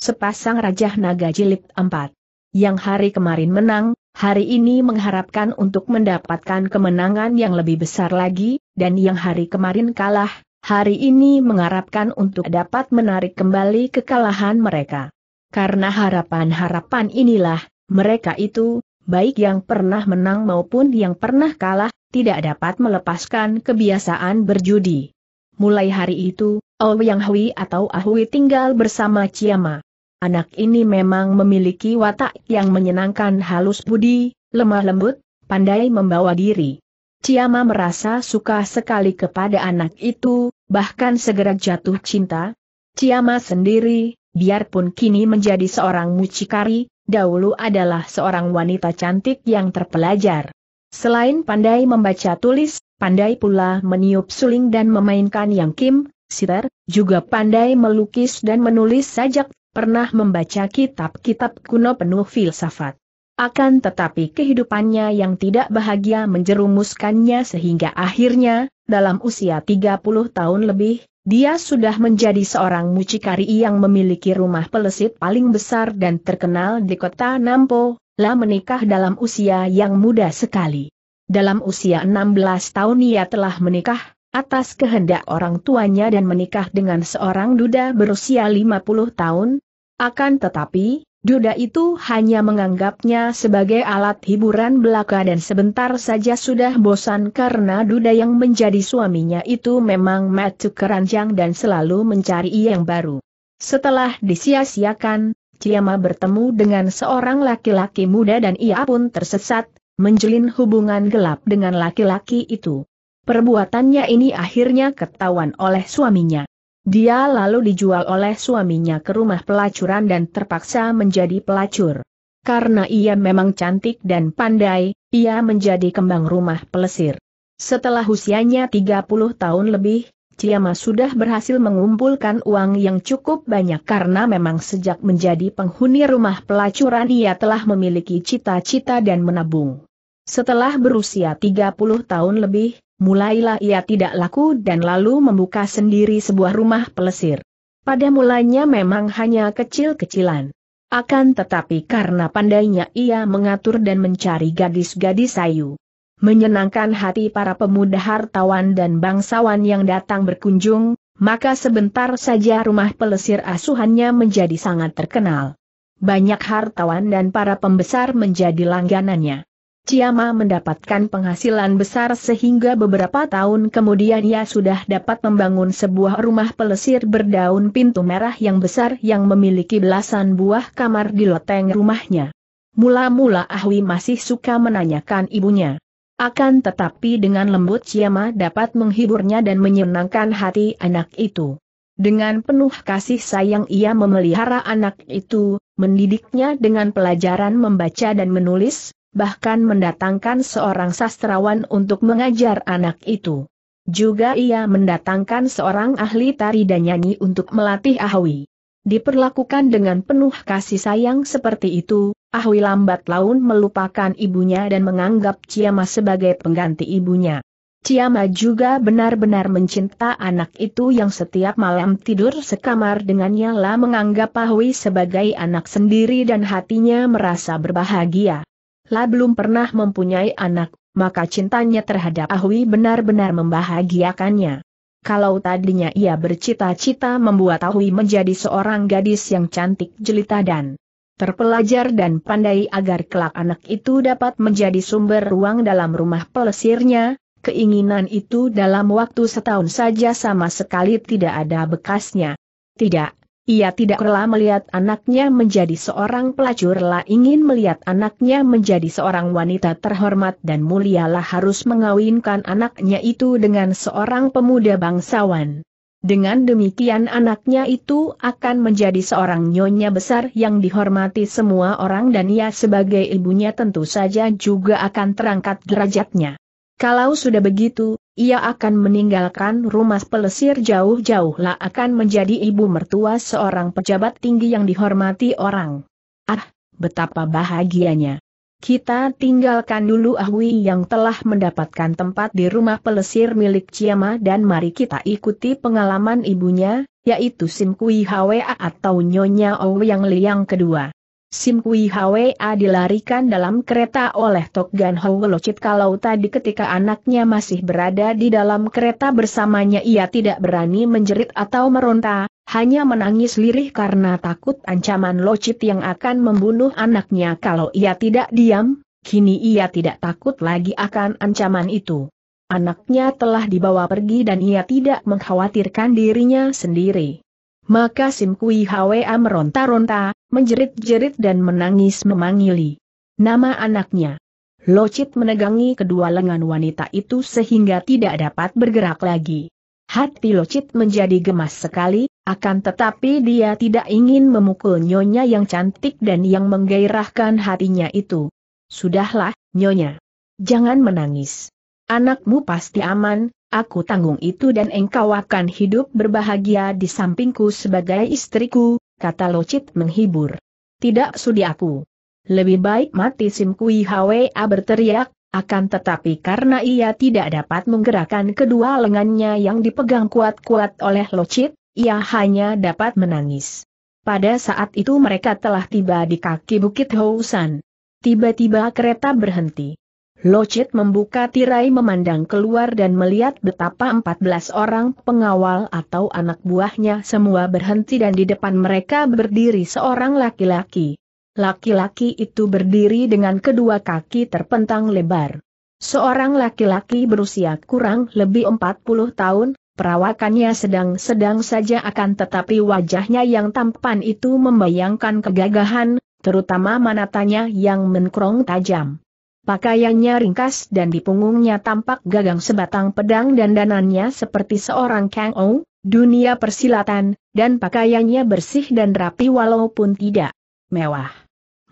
sepasang Rajah Naga Jilid 4. Yang hari kemarin menang, hari ini mengharapkan untuk mendapatkan kemenangan yang lebih besar lagi, dan yang hari kemarin kalah, hari ini mengharapkan untuk dapat menarik kembali kekalahan mereka. Karena harapan-harapan inilah, mereka itu, baik yang pernah menang maupun yang pernah kalah, tidak dapat melepaskan kebiasaan berjudi. Mulai hari itu, Ouyang Hui atau Ahui tinggal bersama Ciamat. Anak ini memang memiliki watak yang menyenangkan halus budi, lemah lembut, pandai membawa diri. Ciama merasa suka sekali kepada anak itu, bahkan segera jatuh cinta. Ciama sendiri, biarpun kini menjadi seorang mucikari, dahulu adalah seorang wanita cantik yang terpelajar. Selain pandai membaca tulis, pandai pula meniup suling dan memainkan yang kim, sitar, juga pandai melukis dan menulis sajak pernah membaca kitab-kitab kuno penuh filsafat. Akan tetapi kehidupannya yang tidak bahagia menjerumuskannya sehingga akhirnya, dalam usia 30 tahun lebih, dia sudah menjadi seorang mucikari yang memiliki rumah pelesit paling besar dan terkenal di kota Nampo, lah menikah dalam usia yang muda sekali. Dalam usia 16 tahun ia telah menikah, atas kehendak orang tuanya dan menikah dengan seorang duda berusia 50 tahun. Akan tetapi, duda itu hanya menganggapnya sebagai alat hiburan belaka dan sebentar saja sudah bosan karena duda yang menjadi suaminya itu memang matu keranjang dan selalu mencari yang baru. Setelah disia-siakan, Ciama bertemu dengan seorang laki-laki muda dan ia pun tersesat, menjalin hubungan gelap dengan laki-laki itu. Perbuatannya ini akhirnya ketahuan oleh suaminya. Dia lalu dijual oleh suaminya ke rumah pelacuran dan terpaksa menjadi pelacur. Karena ia memang cantik dan pandai, ia menjadi kembang rumah pelesir. Setelah usianya 30 tahun lebih, Ciamas sudah berhasil mengumpulkan uang yang cukup banyak karena memang sejak menjadi penghuni rumah pelacuran ia telah memiliki cita-cita dan menabung. Setelah berusia 30 tahun lebih, mulailah ia tidak laku dan lalu membuka sendiri sebuah rumah pelesir. Pada mulanya memang hanya kecil-kecilan. Akan tetapi karena pandainya ia mengatur dan mencari gadis-gadis sayu. Menyenangkan hati para pemuda hartawan dan bangsawan yang datang berkunjung, maka sebentar saja rumah pelesir asuhannya menjadi sangat terkenal. Banyak hartawan dan para pembesar menjadi langganannya. Ciama mendapatkan penghasilan besar sehingga beberapa tahun kemudian ia sudah dapat membangun sebuah rumah pelesir berdaun pintu merah yang besar yang memiliki belasan buah kamar di loteng rumahnya. Mula-mula Ahwi masih suka menanyakan ibunya. Akan tetapi dengan lembut Ciama dapat menghiburnya dan menyenangkan hati anak itu. Dengan penuh kasih sayang ia memelihara anak itu, mendidiknya dengan pelajaran membaca dan menulis, bahkan mendatangkan seorang sastrawan untuk mengajar anak itu. Juga ia mendatangkan seorang ahli tari dan nyanyi untuk melatih Ahwi. Diperlakukan dengan penuh kasih sayang seperti itu, Ahwi lambat laun melupakan ibunya dan menganggap Ciamah sebagai pengganti ibunya. Ciamah juga benar-benar mencinta anak itu yang setiap malam tidur sekamar dengannya lah menganggap Ahwi sebagai anak sendiri dan hatinya merasa berbahagia lah belum pernah mempunyai anak, maka cintanya terhadap Ahui benar-benar membahagiakannya. Kalau tadinya ia bercita-cita membuat Ahui menjadi seorang gadis yang cantik jelita dan terpelajar dan pandai agar kelak anak itu dapat menjadi sumber ruang dalam rumah pelesirnya, keinginan itu dalam waktu setahun saja sama sekali tidak ada bekasnya. Tidak, ia tidak rela melihat anaknya menjadi seorang pelacur rela ingin melihat anaknya menjadi seorang wanita terhormat dan mulialah harus mengawinkan anaknya itu dengan seorang pemuda bangsawan. Dengan demikian anaknya itu akan menjadi seorang nyonya besar yang dihormati semua orang dan ia sebagai ibunya tentu saja juga akan terangkat derajatnya. Kalau sudah begitu, ia akan meninggalkan rumah pelesir jauh-jauh lah akan menjadi ibu mertua seorang pejabat tinggi yang dihormati orang. Ah, betapa bahagianya. Kita tinggalkan dulu Ahwi yang telah mendapatkan tempat di rumah pelesir milik Ciama dan mari kita ikuti pengalaman ibunya, yaitu Sim Kui Hwa atau Nyonya yang Liang kedua. Sim Kui Hwa dilarikan dalam kereta oleh Tok Gan Ho Locit kalau tadi ketika anaknya masih berada di dalam kereta bersamanya ia tidak berani menjerit atau meronta, hanya menangis lirih karena takut ancaman Lochit yang akan membunuh anaknya kalau ia tidak diam, kini ia tidak takut lagi akan ancaman itu. Anaknya telah dibawa pergi dan ia tidak mengkhawatirkan dirinya sendiri. Maka Sim Kui Hwa meronta-ronta, menjerit-jerit dan menangis memanggili. Nama anaknya. Locit menegangi kedua lengan wanita itu sehingga tidak dapat bergerak lagi. Hati Locit menjadi gemas sekali, akan tetapi dia tidak ingin memukul nyonya yang cantik dan yang menggairahkan hatinya itu. Sudahlah, nyonya. Jangan menangis. Anakmu pasti aman, aku tanggung itu dan engkau akan hidup berbahagia di sampingku sebagai istriku, kata Locit menghibur. Tidak sudi aku. Lebih baik mati Simkui Hwa berteriak, akan tetapi karena ia tidak dapat menggerakkan kedua lengannya yang dipegang kuat-kuat oleh Locit, ia hanya dapat menangis. Pada saat itu mereka telah tiba di kaki Bukit Housan. Tiba-tiba kereta berhenti. Locit membuka tirai memandang keluar dan melihat betapa 14 orang pengawal atau anak buahnya semua berhenti dan di depan mereka berdiri seorang laki-laki. Laki-laki itu berdiri dengan kedua kaki terpentang lebar. Seorang laki-laki berusia kurang lebih 40 tahun, perawakannya sedang-sedang saja akan tetapi wajahnya yang tampan itu membayangkan kegagahan, terutama manatanya yang menkrong tajam. Pakaiannya ringkas dan di punggungnya tampak gagang sebatang pedang dan danannya seperti seorang Kang Ou, dunia persilatan, dan pakaiannya bersih dan rapi walaupun tidak mewah.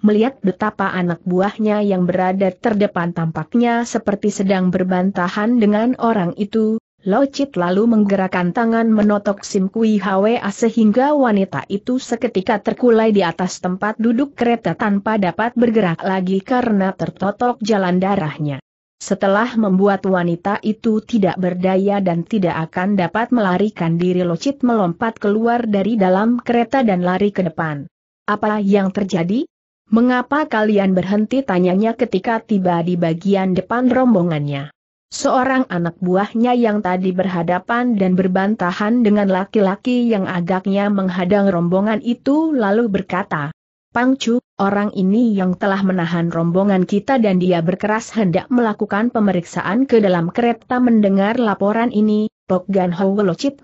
Melihat betapa anak buahnya yang berada terdepan tampaknya seperti sedang berbantahan dengan orang itu, Locit lalu menggerakkan tangan menotok Sim Kui Hwa sehingga wanita itu seketika terkulai di atas tempat duduk kereta tanpa dapat bergerak lagi karena tertotok jalan darahnya. Setelah membuat wanita itu tidak berdaya dan tidak akan dapat melarikan diri Locit melompat keluar dari dalam kereta dan lari ke depan. Apa yang terjadi? Mengapa kalian berhenti tanyanya ketika tiba di bagian depan rombongannya? Seorang anak buahnya yang tadi berhadapan dan berbantahan dengan laki-laki yang agaknya menghadang rombongan itu lalu berkata, Pangcu, orang ini yang telah menahan rombongan kita dan dia berkeras hendak melakukan pemeriksaan ke dalam kereta mendengar laporan ini, Pok Gan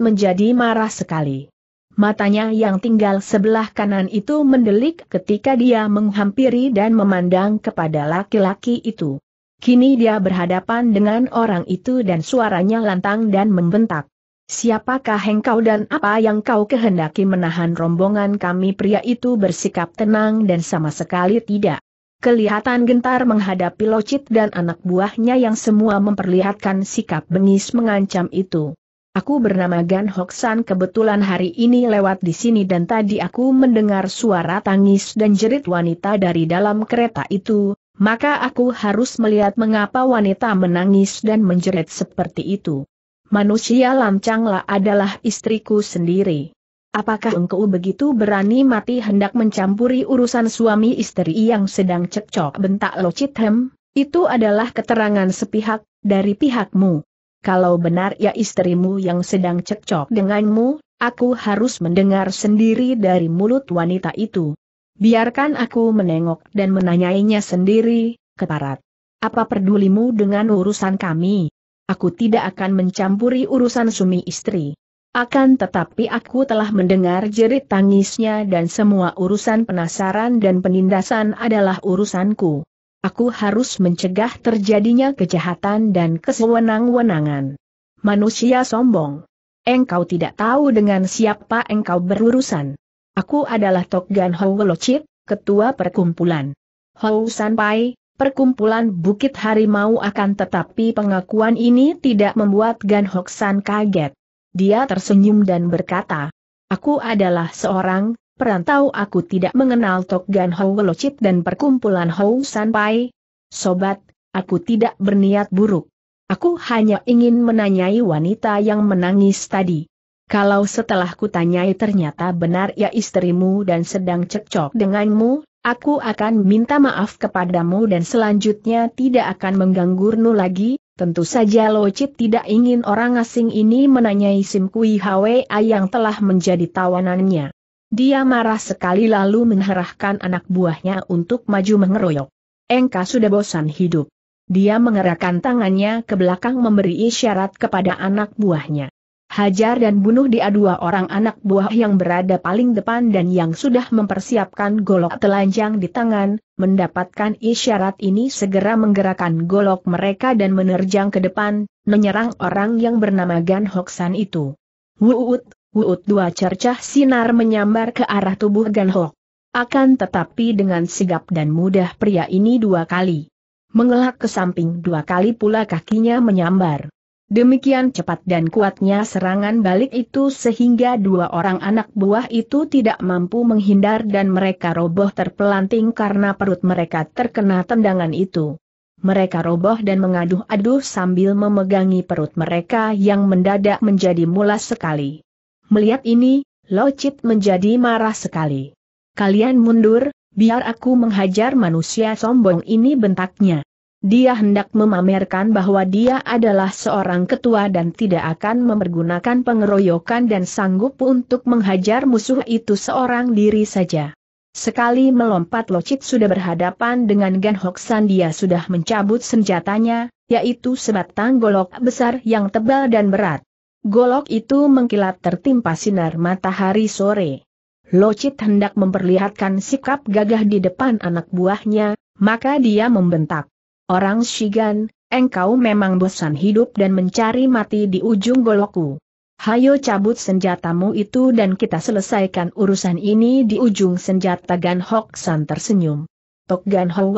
menjadi marah sekali. Matanya yang tinggal sebelah kanan itu mendelik ketika dia menghampiri dan memandang kepada laki-laki itu. Kini dia berhadapan dengan orang itu dan suaranya lantang dan membentak. Siapakah engkau dan apa yang kau kehendaki menahan rombongan kami pria itu bersikap tenang dan sama sekali tidak. Kelihatan gentar menghadapi locit dan anak buahnya yang semua memperlihatkan sikap bengis mengancam itu. Aku bernama Gan Hoksan kebetulan hari ini lewat di sini dan tadi aku mendengar suara tangis dan jerit wanita dari dalam kereta itu, maka aku harus melihat mengapa wanita menangis dan menjerit seperti itu. Manusia lancanglah adalah istriku sendiri. Apakah engkau begitu berani mati hendak mencampuri urusan suami istri yang sedang cekcok bentak Locithem? Itu adalah keterangan sepihak, dari pihakmu. Kalau benar ya istrimu yang sedang cekcok denganmu, aku harus mendengar sendiri dari mulut wanita itu. Biarkan aku menengok dan menanyainya sendiri, keparat. Apa pedulimu dengan urusan kami? Aku tidak akan mencampuri urusan sumi istri. Akan tetapi aku telah mendengar jerit tangisnya dan semua urusan penasaran dan penindasan adalah urusanku. Aku harus mencegah terjadinya kejahatan dan kesewenang-wenangan. Manusia sombong. Engkau tidak tahu dengan siapa engkau berurusan. Aku adalah Tokgan Hou Locit, ketua perkumpulan. Hou Sanpai, perkumpulan Bukit Harimau akan tetapi pengakuan ini tidak membuat Gan Hok San kaget. Dia tersenyum dan berkata, Aku adalah seorang perantau aku tidak mengenal Tokgan Hou Locit dan perkumpulan Hou Sanpai. Sobat, aku tidak berniat buruk. Aku hanya ingin menanyai wanita yang menangis tadi. Kalau setelah kutanyai ternyata benar ya istrimu dan sedang cekcok denganmu, aku akan minta maaf kepadamu dan selanjutnya tidak akan mengganggurnu lagi, tentu saja Locit tidak ingin orang asing ini menanyai Sim Kui Hwa yang telah menjadi tawanannya. Dia marah sekali lalu mengerahkan anak buahnya untuk maju mengeroyok. Engka sudah bosan hidup. Dia mengerahkan tangannya ke belakang memberi isyarat kepada anak buahnya. Hajar dan bunuh dia dua orang anak buah yang berada paling depan dan yang sudah mempersiapkan golok telanjang di tangan, mendapatkan isyarat ini segera menggerakkan golok mereka dan menerjang ke depan, menyerang orang yang bernama Gan Hoksan itu. Wuut, wuut dua cercah sinar menyambar ke arah tubuh Gan Hok. Akan tetapi dengan sigap dan mudah pria ini dua kali mengelak ke samping dua kali pula kakinya menyambar. Demikian cepat dan kuatnya serangan balik itu sehingga dua orang anak buah itu tidak mampu menghindar dan mereka roboh terpelanting karena perut mereka terkena tendangan itu. Mereka roboh dan mengaduh-aduh sambil memegangi perut mereka yang mendadak menjadi mulas sekali. Melihat ini, Locit menjadi marah sekali. Kalian mundur, biar aku menghajar manusia sombong ini bentaknya. Dia hendak memamerkan bahwa dia adalah seorang ketua dan tidak akan mempergunakan pengeroyokan dan sanggup untuk menghajar musuh itu seorang diri saja. Sekali melompat Locit sudah berhadapan dengan Gan Hoksan dia sudah mencabut senjatanya, yaitu sebatang golok besar yang tebal dan berat. Golok itu mengkilat tertimpa sinar matahari sore. Locit hendak memperlihatkan sikap gagah di depan anak buahnya, maka dia membentak. Orang Shigan, engkau memang bosan hidup dan mencari mati di ujung goloku. Hayo cabut senjatamu itu dan kita selesaikan urusan ini di ujung senjata Gan Hok San tersenyum. Tok Gan Ho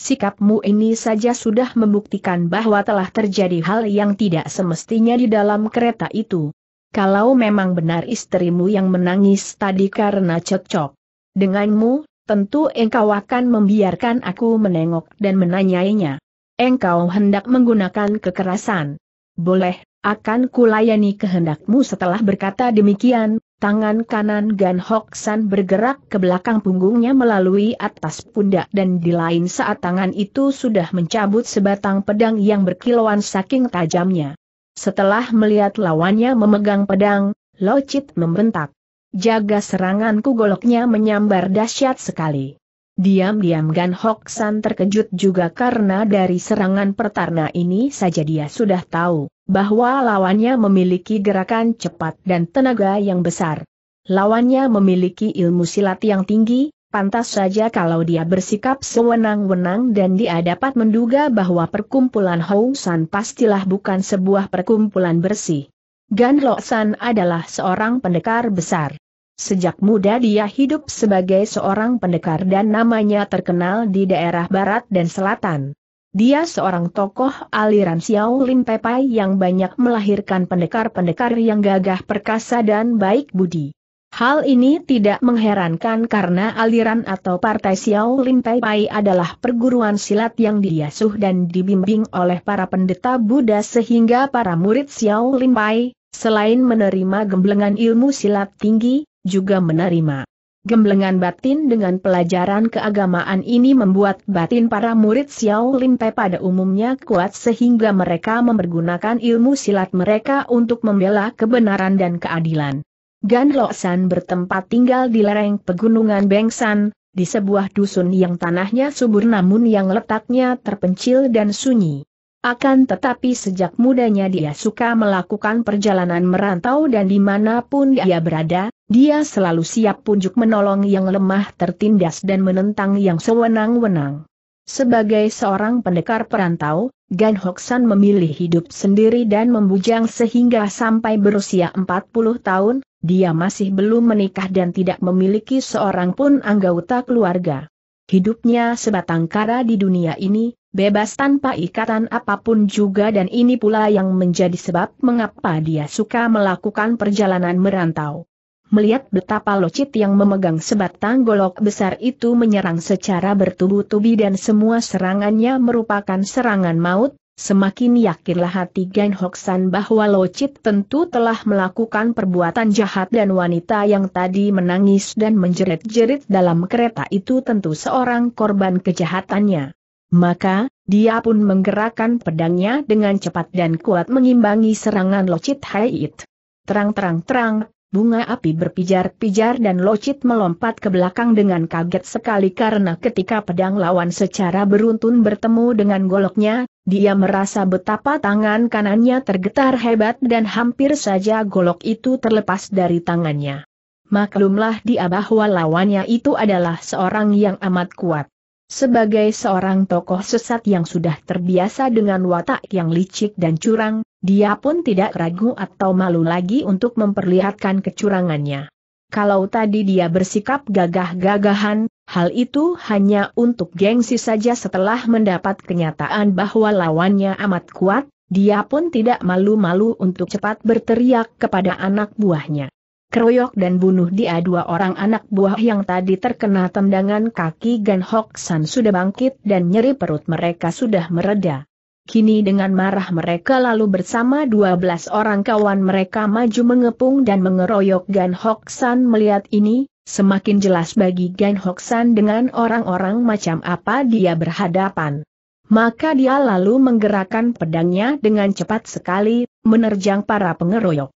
sikapmu ini saja sudah membuktikan bahwa telah terjadi hal yang tidak semestinya di dalam kereta itu. Kalau memang benar istrimu yang menangis tadi karena cekcok denganmu, tentu engkau akan membiarkan aku menengok dan menanyainya. Engkau hendak menggunakan kekerasan. Boleh, akan kulayani kehendakmu setelah berkata demikian, tangan kanan Gan Hok San bergerak ke belakang punggungnya melalui atas pundak dan di lain saat tangan itu sudah mencabut sebatang pedang yang berkilauan saking tajamnya. Setelah melihat lawannya memegang pedang, Lochit membentak. Jaga seranganku goloknya menyambar dahsyat sekali. Diam-diam Gan Hok San terkejut juga karena dari serangan pertarna ini saja dia sudah tahu bahwa lawannya memiliki gerakan cepat dan tenaga yang besar. Lawannya memiliki ilmu silat yang tinggi, pantas saja kalau dia bersikap sewenang-wenang dan dia dapat menduga bahwa perkumpulan Hong San pastilah bukan sebuah perkumpulan bersih. Gan Lo adalah seorang pendekar besar. Sejak muda dia hidup sebagai seorang pendekar dan namanya terkenal di daerah barat dan selatan. Dia seorang tokoh aliran Xiao Lim Pepai yang banyak melahirkan pendekar-pendekar yang gagah perkasa dan baik budi. Hal ini tidak mengherankan karena aliran atau partai Xiao Lim Pai adalah perguruan silat yang diasuh dan dibimbing oleh para pendeta Buddha sehingga para murid Xiao Lim Selain menerima gemblengan ilmu silat tinggi, juga menerima gemblengan batin dengan pelajaran keagamaan ini membuat batin para murid Xiao Limpe pada umumnya kuat sehingga mereka mempergunakan ilmu silat mereka untuk membela kebenaran dan keadilan. Gan Loksan bertempat tinggal di lereng pegunungan Bengsan, di sebuah dusun yang tanahnya subur namun yang letaknya terpencil dan sunyi. Akan tetapi sejak mudanya dia suka melakukan perjalanan merantau dan dimanapun dia berada, dia selalu siap punjuk menolong yang lemah tertindas dan menentang yang sewenang-wenang. Sebagai seorang pendekar perantau, Gan Hoksan memilih hidup sendiri dan membujang sehingga sampai berusia 40 tahun, dia masih belum menikah dan tidak memiliki seorang pun anggota keluarga. Hidupnya sebatang kara di dunia ini, bebas tanpa ikatan apapun juga dan ini pula yang menjadi sebab mengapa dia suka melakukan perjalanan merantau. Melihat betapa locit yang memegang sebatang golok besar itu menyerang secara bertubi-tubi dan semua serangannya merupakan serangan maut, semakin yakinlah hati Gan Hoksan bahwa locit tentu telah melakukan perbuatan jahat dan wanita yang tadi menangis dan menjerit-jerit dalam kereta itu tentu seorang korban kejahatannya. Maka, dia pun menggerakkan pedangnya dengan cepat dan kuat mengimbangi serangan Locit Haiit. Terang-terang-terang, bunga api berpijar-pijar dan Locit melompat ke belakang dengan kaget sekali karena ketika pedang lawan secara beruntun bertemu dengan goloknya, dia merasa betapa tangan kanannya tergetar hebat dan hampir saja golok itu terlepas dari tangannya. Maklumlah dia bahwa lawannya itu adalah seorang yang amat kuat. Sebagai seorang tokoh sesat yang sudah terbiasa dengan watak yang licik dan curang, dia pun tidak ragu atau malu lagi untuk memperlihatkan kecurangannya. Kalau tadi dia bersikap gagah-gagahan, hal itu hanya untuk gengsi saja setelah mendapat kenyataan bahwa lawannya amat kuat, dia pun tidak malu-malu untuk cepat berteriak kepada anak buahnya keroyok dan bunuh dia dua orang anak buah yang tadi terkena tendangan kaki Gan Hok San sudah bangkit dan nyeri perut mereka sudah mereda. Kini dengan marah mereka lalu bersama dua belas orang kawan mereka maju mengepung dan mengeroyok Gan Hok San melihat ini, semakin jelas bagi Gan Hok San dengan orang-orang macam apa dia berhadapan. Maka dia lalu menggerakkan pedangnya dengan cepat sekali, menerjang para pengeroyok.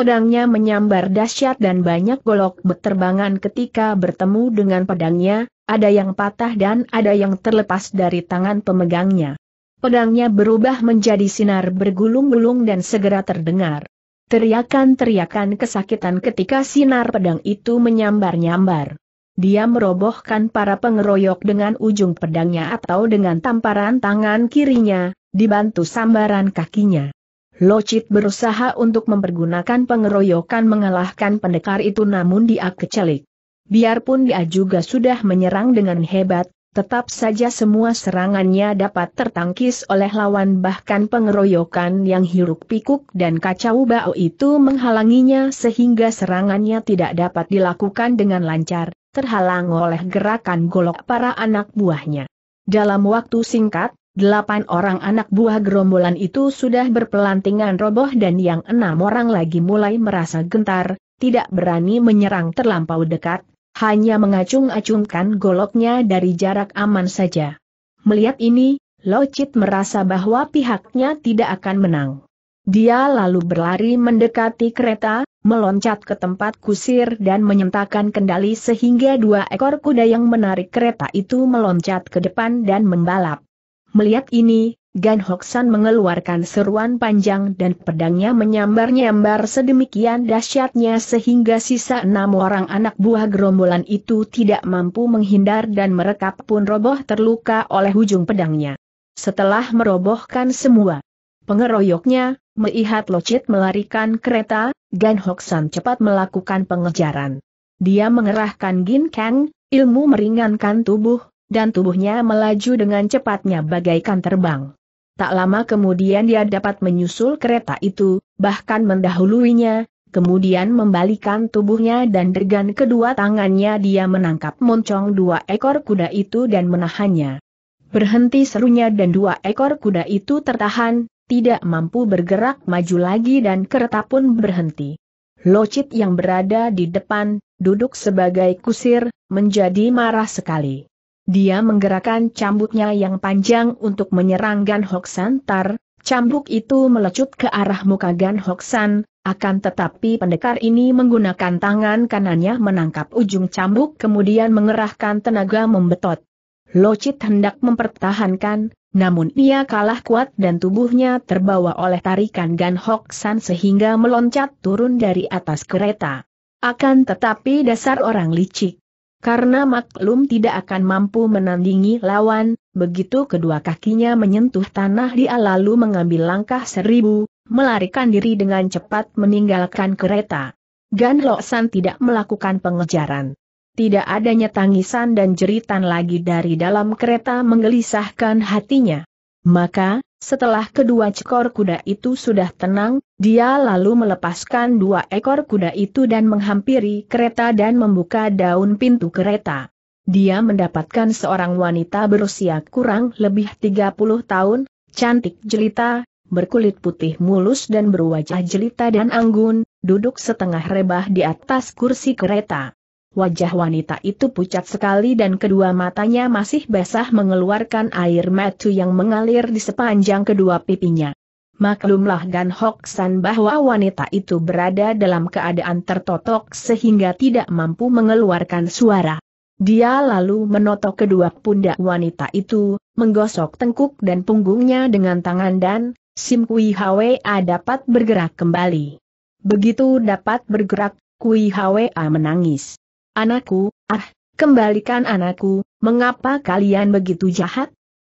Pedangnya menyambar dahsyat dan banyak golok berterbangan ketika bertemu dengan pedangnya, ada yang patah dan ada yang terlepas dari tangan pemegangnya. Pedangnya berubah menjadi sinar bergulung-gulung dan segera terdengar. Teriakan-teriakan kesakitan ketika sinar pedang itu menyambar-nyambar. Dia merobohkan para pengeroyok dengan ujung pedangnya atau dengan tamparan tangan kirinya, dibantu sambaran kakinya. Locit berusaha untuk mempergunakan pengeroyokan mengalahkan pendekar itu namun dia kecelik. Biarpun dia juga sudah menyerang dengan hebat, tetap saja semua serangannya dapat tertangkis oleh lawan bahkan pengeroyokan yang hiruk pikuk dan kacau bau itu menghalanginya sehingga serangannya tidak dapat dilakukan dengan lancar, terhalang oleh gerakan golok para anak buahnya. Dalam waktu singkat, Delapan orang anak buah gerombolan itu sudah berpelantingan roboh dan yang enam orang lagi mulai merasa gentar, tidak berani menyerang terlampau dekat, hanya mengacung-acungkan goloknya dari jarak aman saja. Melihat ini, Locit merasa bahwa pihaknya tidak akan menang. Dia lalu berlari mendekati kereta, meloncat ke tempat kusir dan menyentakan kendali sehingga dua ekor kuda yang menarik kereta itu meloncat ke depan dan membalap. Melihat ini, Gan Hoksan mengeluarkan seruan panjang dan pedangnya menyambar-nyambar sedemikian dahsyatnya sehingga sisa enam orang anak buah gerombolan itu tidak mampu menghindar dan merekap pun roboh terluka oleh ujung pedangnya. Setelah merobohkan semua pengeroyoknya, melihat Locit melarikan kereta, Gan Hoksan cepat melakukan pengejaran. Dia mengerahkan Gin Kang, ilmu meringankan tubuh, dan tubuhnya melaju dengan cepatnya bagaikan terbang. Tak lama kemudian dia dapat menyusul kereta itu, bahkan mendahuluinya, kemudian membalikan tubuhnya dan dengan kedua tangannya dia menangkap moncong dua ekor kuda itu dan menahannya. Berhenti serunya dan dua ekor kuda itu tertahan, tidak mampu bergerak maju lagi dan kereta pun berhenti. Locit yang berada di depan, duduk sebagai kusir, menjadi marah sekali. Dia menggerakkan cambuknya yang panjang untuk menyerang Gan Hoksan Tar, cambuk itu melecut ke arah muka Gan Hoksan, akan tetapi pendekar ini menggunakan tangan kanannya menangkap ujung cambuk kemudian mengerahkan tenaga membetot. Locit hendak mempertahankan, namun ia kalah kuat dan tubuhnya terbawa oleh tarikan Gan Hoksan sehingga meloncat turun dari atas kereta. Akan tetapi dasar orang licik, karena maklum tidak akan mampu menandingi lawan, begitu kedua kakinya menyentuh tanah dia lalu mengambil langkah seribu, melarikan diri dengan cepat meninggalkan kereta. Gan Loksan tidak melakukan pengejaran. Tidak adanya tangisan dan jeritan lagi dari dalam kereta menggelisahkan hatinya. Maka, setelah kedua ekor kuda itu sudah tenang, dia lalu melepaskan dua ekor kuda itu dan menghampiri kereta dan membuka daun pintu kereta. Dia mendapatkan seorang wanita berusia kurang lebih 30 tahun, cantik jelita, berkulit putih mulus dan berwajah jelita dan anggun, duduk setengah rebah di atas kursi kereta. Wajah wanita itu pucat sekali dan kedua matanya masih basah mengeluarkan air mata yang mengalir di sepanjang kedua pipinya. Maklumlah Gan Hok San bahwa wanita itu berada dalam keadaan tertotok sehingga tidak mampu mengeluarkan suara. Dia lalu menotok kedua pundak wanita itu, menggosok tengkuk dan punggungnya dengan tangan dan, Sim Kui Hwa dapat bergerak kembali. Begitu dapat bergerak, Kui Hwa menangis. Anakku, ah, kembalikan anakku, mengapa kalian begitu jahat?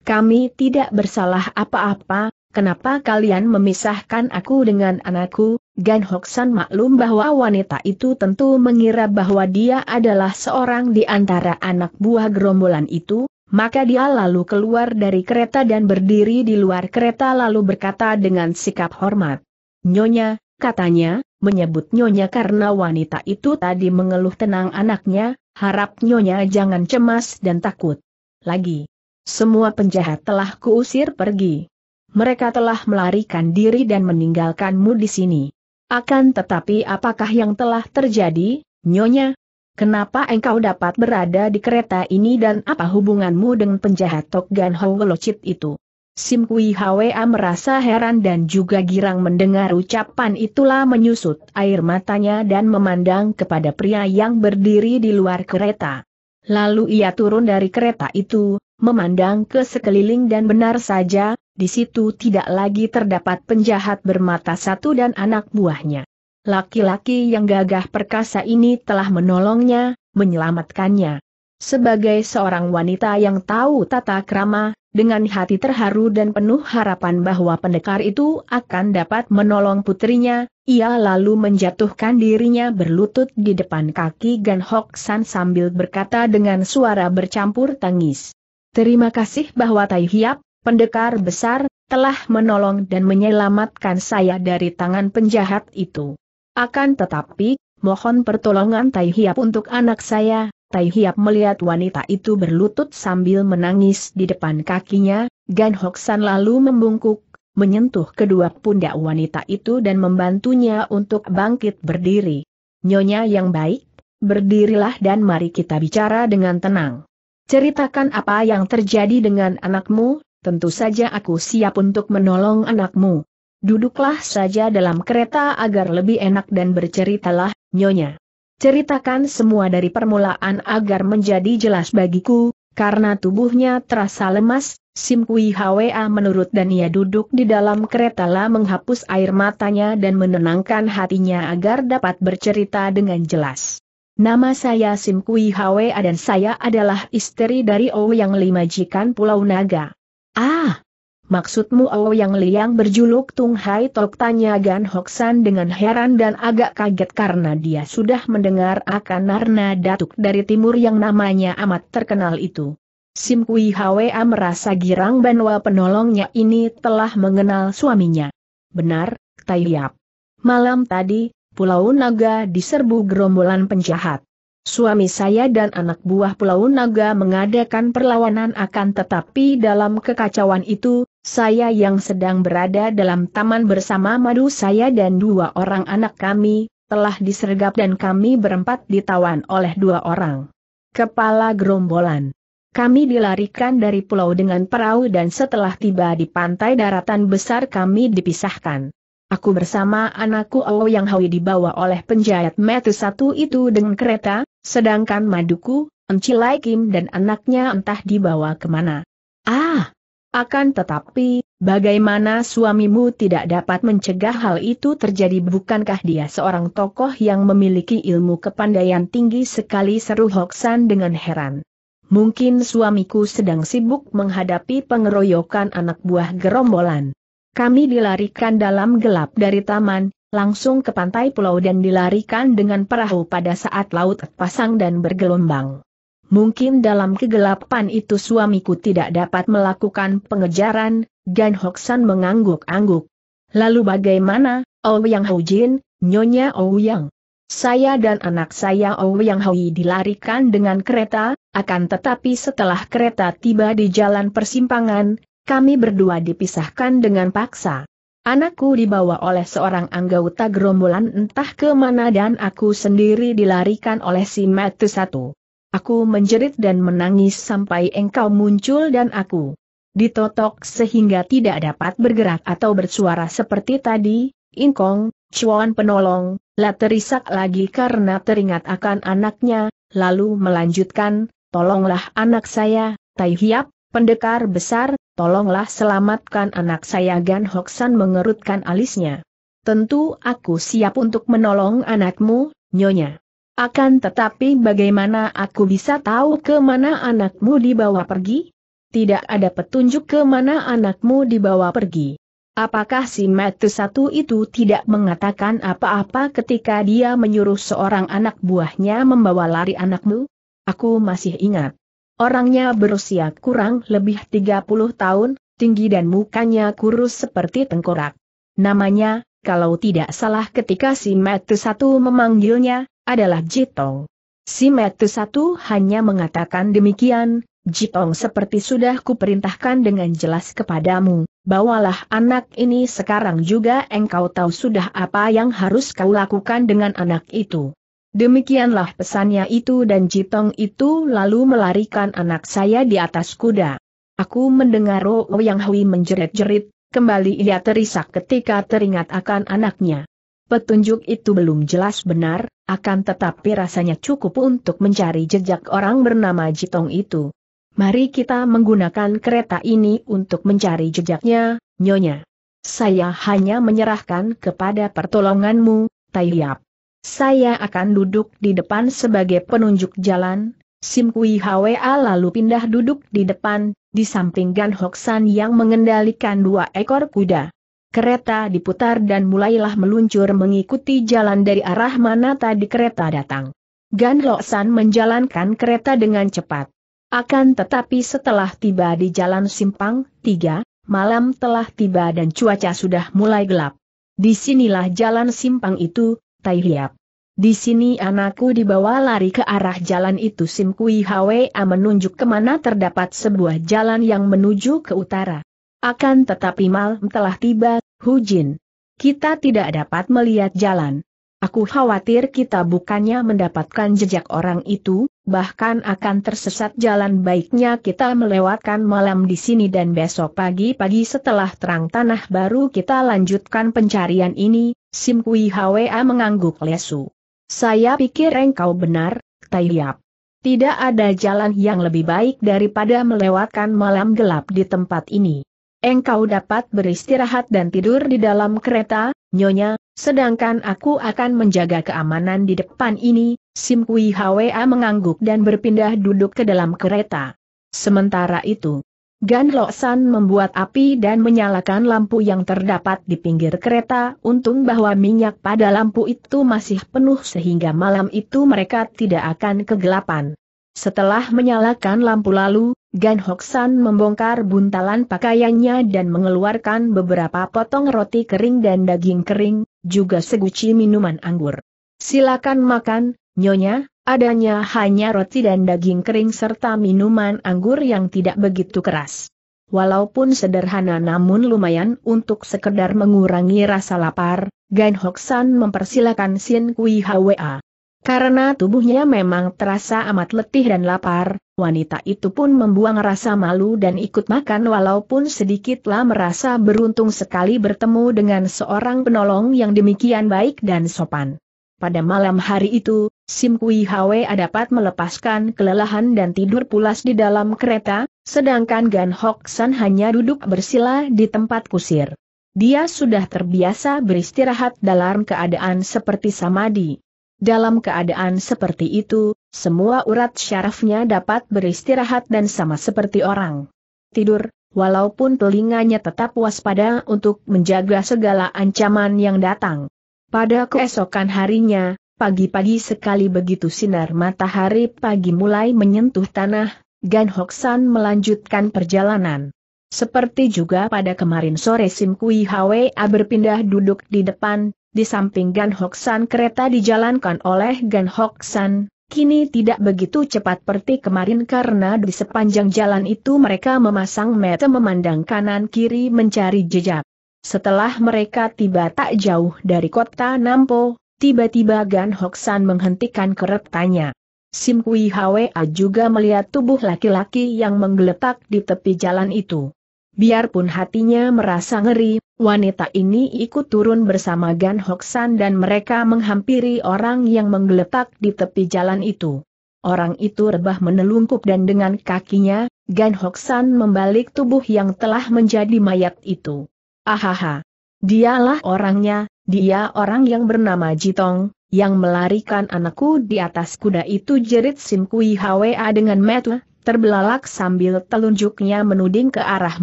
Kami tidak bersalah apa-apa, kenapa kalian memisahkan aku dengan anakku? Gan Hoksan maklum bahwa wanita itu tentu mengira bahwa dia adalah seorang di antara anak buah gerombolan itu, maka dia lalu keluar dari kereta dan berdiri di luar kereta lalu berkata dengan sikap hormat. Nyonya, katanya, menyebut Nyonya karena wanita itu tadi mengeluh tenang anaknya, harap Nyonya jangan cemas dan takut. Lagi. Semua penjahat telah kuusir pergi. Mereka telah melarikan diri dan meninggalkanmu di sini. Akan tetapi apakah yang telah terjadi, Nyonya? Kenapa engkau dapat berada di kereta ini dan apa hubunganmu dengan penjahat Tok Tokgan Howelocit itu? Sim Kui Hwa merasa heran dan juga girang mendengar ucapan itulah menyusut air matanya dan memandang kepada pria yang berdiri di luar kereta. Lalu ia turun dari kereta itu, memandang ke sekeliling dan benar saja, di situ tidak lagi terdapat penjahat bermata satu dan anak buahnya. Laki-laki yang gagah perkasa ini telah menolongnya, menyelamatkannya. Sebagai seorang wanita yang tahu tata krama, dengan hati terharu dan penuh harapan bahwa pendekar itu akan dapat menolong putrinya, ia lalu menjatuhkan dirinya berlutut di depan kaki Gan Hok San sambil berkata dengan suara bercampur tangis. Terima kasih bahwa Tai Hiap, pendekar besar, telah menolong dan menyelamatkan saya dari tangan penjahat itu. Akan tetapi, mohon pertolongan Tai Hiap untuk anak saya, Tai Hiap melihat wanita itu berlutut sambil menangis di depan kakinya, Gan Hok San lalu membungkuk, menyentuh kedua pundak wanita itu dan membantunya untuk bangkit berdiri. Nyonya yang baik, berdirilah dan mari kita bicara dengan tenang. Ceritakan apa yang terjadi dengan anakmu, tentu saja aku siap untuk menolong anakmu. Duduklah saja dalam kereta agar lebih enak dan berceritalah, Nyonya. Ceritakan semua dari permulaan agar menjadi jelas bagiku, karena tubuhnya terasa lemas, Sim Kui Hwa menurut Dania duduk di dalam kereta lah menghapus air matanya dan menenangkan hatinya agar dapat bercerita dengan jelas. Nama saya Sim Kui Hwa dan saya adalah istri dari Ouyang yang lima jikan Pulau Naga. Ah, Maksudmu Ao Yang Liang berjuluk Tung Hai Tok tanya Gan Hoksan dengan heran dan agak kaget karena dia sudah mendengar akan Narna Datuk dari timur yang namanya amat terkenal itu. Sim Kui Hwa merasa girang bahwa penolongnya ini telah mengenal suaminya. Benar, Tai Yap. Malam tadi, Pulau Naga diserbu gerombolan penjahat. Suami saya dan anak buah Pulau Naga mengadakan perlawanan akan tetapi dalam kekacauan itu, saya yang sedang berada dalam taman bersama madu saya dan dua orang anak kami, telah disergap dan kami berempat ditawan oleh dua orang. Kepala gerombolan. Kami dilarikan dari pulau dengan perahu dan setelah tiba di pantai daratan besar kami dipisahkan. Aku bersama anakku Ao yang Hawi dibawa oleh penjahat metu satu itu dengan kereta, sedangkan maduku, Encilai Kim dan anaknya entah dibawa kemana. Ah, akan tetapi, bagaimana suamimu tidak dapat mencegah hal itu terjadi bukankah dia seorang tokoh yang memiliki ilmu kepandaian tinggi sekali seru Hoksan dengan heran. Mungkin suamiku sedang sibuk menghadapi pengeroyokan anak buah gerombolan. Kami dilarikan dalam gelap dari taman, langsung ke pantai pulau dan dilarikan dengan perahu pada saat laut pasang dan bergelombang. Mungkin dalam kegelapan itu suamiku tidak dapat melakukan pengejaran, Gan Hoksan mengangguk-angguk. Lalu bagaimana, Ouyang oh Jin, Nyonya Yang? Saya dan anak saya Yang Hui dilarikan dengan kereta, akan tetapi setelah kereta tiba di jalan persimpangan, kami berdua dipisahkan dengan paksa. Anakku dibawa oleh seorang anggota gerombolan entah ke mana dan aku sendiri dilarikan oleh si Metu Satu. Aku menjerit dan menangis sampai engkau muncul dan aku ditotok sehingga tidak dapat bergerak atau bersuara seperti tadi, Ingkong, Chuan penolong, lah terisak lagi karena teringat akan anaknya, lalu melanjutkan, tolonglah anak saya, Tai Hiap, pendekar besar, tolonglah selamatkan anak saya Gan Hoksan mengerutkan alisnya. Tentu aku siap untuk menolong anakmu, Nyonya. Akan tetapi bagaimana aku bisa tahu ke mana anakmu dibawa pergi? Tidak ada petunjuk ke mana anakmu dibawa pergi. Apakah si Matthew satu itu tidak mengatakan apa-apa ketika dia menyuruh seorang anak buahnya membawa lari anakmu? Aku masih ingat. Orangnya berusia kurang lebih 30 tahun, tinggi dan mukanya kurus seperti tengkorak. Namanya, kalau tidak salah ketika si Matthew satu memanggilnya, adalah Jitong. Si Metu satu hanya mengatakan demikian, Jitong seperti sudah kuperintahkan dengan jelas kepadamu, bawalah anak ini sekarang juga engkau tahu sudah apa yang harus kau lakukan dengan anak itu. Demikianlah pesannya itu dan Jitong itu lalu melarikan anak saya di atas kuda. Aku mendengar Ro Yang Hui menjerit-jerit, kembali ia terisak ketika teringat akan anaknya. Petunjuk itu belum jelas benar, akan tetapi rasanya cukup untuk mencari jejak orang bernama Jitong itu. Mari kita menggunakan kereta ini untuk mencari jejaknya, Nyonya. Saya hanya menyerahkan kepada pertolonganmu, Taiyap. Saya akan duduk di depan sebagai penunjuk jalan, Sim Kui Hwa lalu pindah duduk di depan, di samping Gan Hoksan yang mengendalikan dua ekor kuda. Kereta diputar dan mulailah meluncur mengikuti jalan dari arah mana tadi kereta datang. Gan Lok San menjalankan kereta dengan cepat. Akan tetapi setelah tiba di jalan simpang, tiga, malam telah tiba dan cuaca sudah mulai gelap. Disinilah jalan simpang itu, Tai Hiap. Di sini anakku dibawa lari ke arah jalan itu Sim Kui Hwa menunjuk kemana terdapat sebuah jalan yang menuju ke utara. Akan tetapi malam telah tiba, Hujin. Kita tidak dapat melihat jalan. Aku khawatir kita bukannya mendapatkan jejak orang itu, bahkan akan tersesat jalan baiknya kita melewatkan malam di sini dan besok pagi-pagi setelah terang tanah baru kita lanjutkan pencarian ini, Sim Kui Hwa mengangguk lesu. Saya pikir engkau benar, Tai Yap. Tidak ada jalan yang lebih baik daripada melewatkan malam gelap di tempat ini engkau dapat beristirahat dan tidur di dalam kereta, Nyonya, sedangkan aku akan menjaga keamanan di depan ini, Sim Kui Hwa mengangguk dan berpindah duduk ke dalam kereta. Sementara itu, Gan Lo San membuat api dan menyalakan lampu yang terdapat di pinggir kereta, untung bahwa minyak pada lampu itu masih penuh sehingga malam itu mereka tidak akan kegelapan. Setelah menyalakan lampu lalu, Gan Hoksan membongkar buntalan pakaiannya dan mengeluarkan beberapa potong roti kering dan daging kering, juga seguci minuman anggur. Silakan makan, Nyonya, adanya hanya roti dan daging kering serta minuman anggur yang tidak begitu keras. Walaupun sederhana namun lumayan untuk sekedar mengurangi rasa lapar, Gan Hoksan mempersilakan Sin Kui Hwa. Karena tubuhnya memang terasa amat letih dan lapar, wanita itu pun membuang rasa malu dan ikut makan walaupun sedikitlah merasa beruntung sekali bertemu dengan seorang penolong yang demikian baik dan sopan. Pada malam hari itu, Sim Kui Hwe dapat melepaskan kelelahan dan tidur pulas di dalam kereta, sedangkan Gan Hok San hanya duduk bersila di tempat kusir. Dia sudah terbiasa beristirahat dalam keadaan seperti samadi. Dalam keadaan seperti itu, semua urat syarafnya dapat beristirahat dan sama seperti orang tidur, walaupun telinganya tetap waspada untuk menjaga segala ancaman yang datang. Pada keesokan harinya, pagi-pagi sekali begitu sinar matahari pagi mulai menyentuh tanah, Gan Hoksan melanjutkan perjalanan. Seperti juga pada kemarin sore Sim Kui Hwa berpindah duduk di depan, di samping Gan Hoksan kereta dijalankan oleh Gan Hoksan, kini tidak begitu cepat seperti kemarin karena di sepanjang jalan itu mereka memasang meter memandang kanan kiri mencari jejak. Setelah mereka tiba tak jauh dari kota Nampo, tiba-tiba Gan Hoksan menghentikan keretanya. Sim Kui Hwa juga melihat tubuh laki-laki yang menggeletak di tepi jalan itu. Biarpun hatinya merasa ngeri, wanita ini ikut turun bersama Gan Hoksan dan mereka menghampiri orang yang menggeletak di tepi jalan itu. Orang itu rebah menelungkup dan dengan kakinya, Gan Hoksan membalik tubuh yang telah menjadi mayat itu. Ahaha. Dialah orangnya, dia orang yang bernama Jitong, yang melarikan anakku di atas kuda itu jerit Sim Kui Hwa dengan metu terbelalak sambil telunjuknya menuding ke arah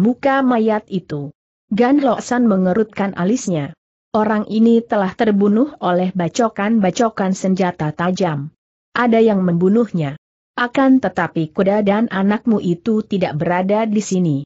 muka mayat itu. Gan Loksan mengerutkan alisnya. Orang ini telah terbunuh oleh bacokan-bacokan senjata tajam. Ada yang membunuhnya. Akan tetapi kuda dan anakmu itu tidak berada di sini.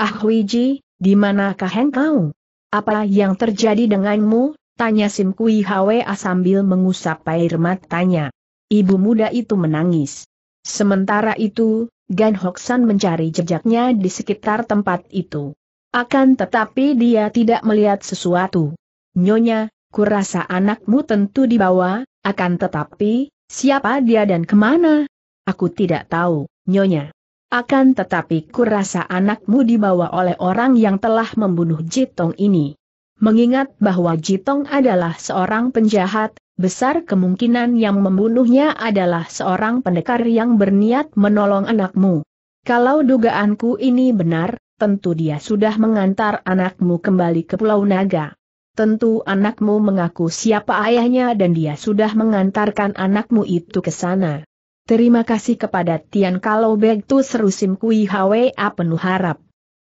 Ah Wiji, di manakah engkau? Apa yang terjadi denganmu? Tanya Sim Kui Hwa sambil mengusap air matanya. Ibu muda itu menangis. Sementara itu, Gan Hoksan mencari jejaknya di sekitar tempat itu. Akan tetapi dia tidak melihat sesuatu. Nyonya, kurasa anakmu tentu dibawa, akan tetapi, siapa dia dan kemana? Aku tidak tahu, Nyonya. Akan tetapi kurasa anakmu dibawa oleh orang yang telah membunuh Jitong ini. Mengingat bahwa Jitong adalah seorang penjahat, besar kemungkinan yang membunuhnya adalah seorang pendekar yang berniat menolong anakmu. Kalau dugaanku ini benar, tentu dia sudah mengantar anakmu kembali ke Pulau Naga. Tentu anakmu mengaku siapa ayahnya dan dia sudah mengantarkan anakmu itu ke sana. Terima kasih kepada Tian kalau begitu seru Sim Kui Hwa penuh harap.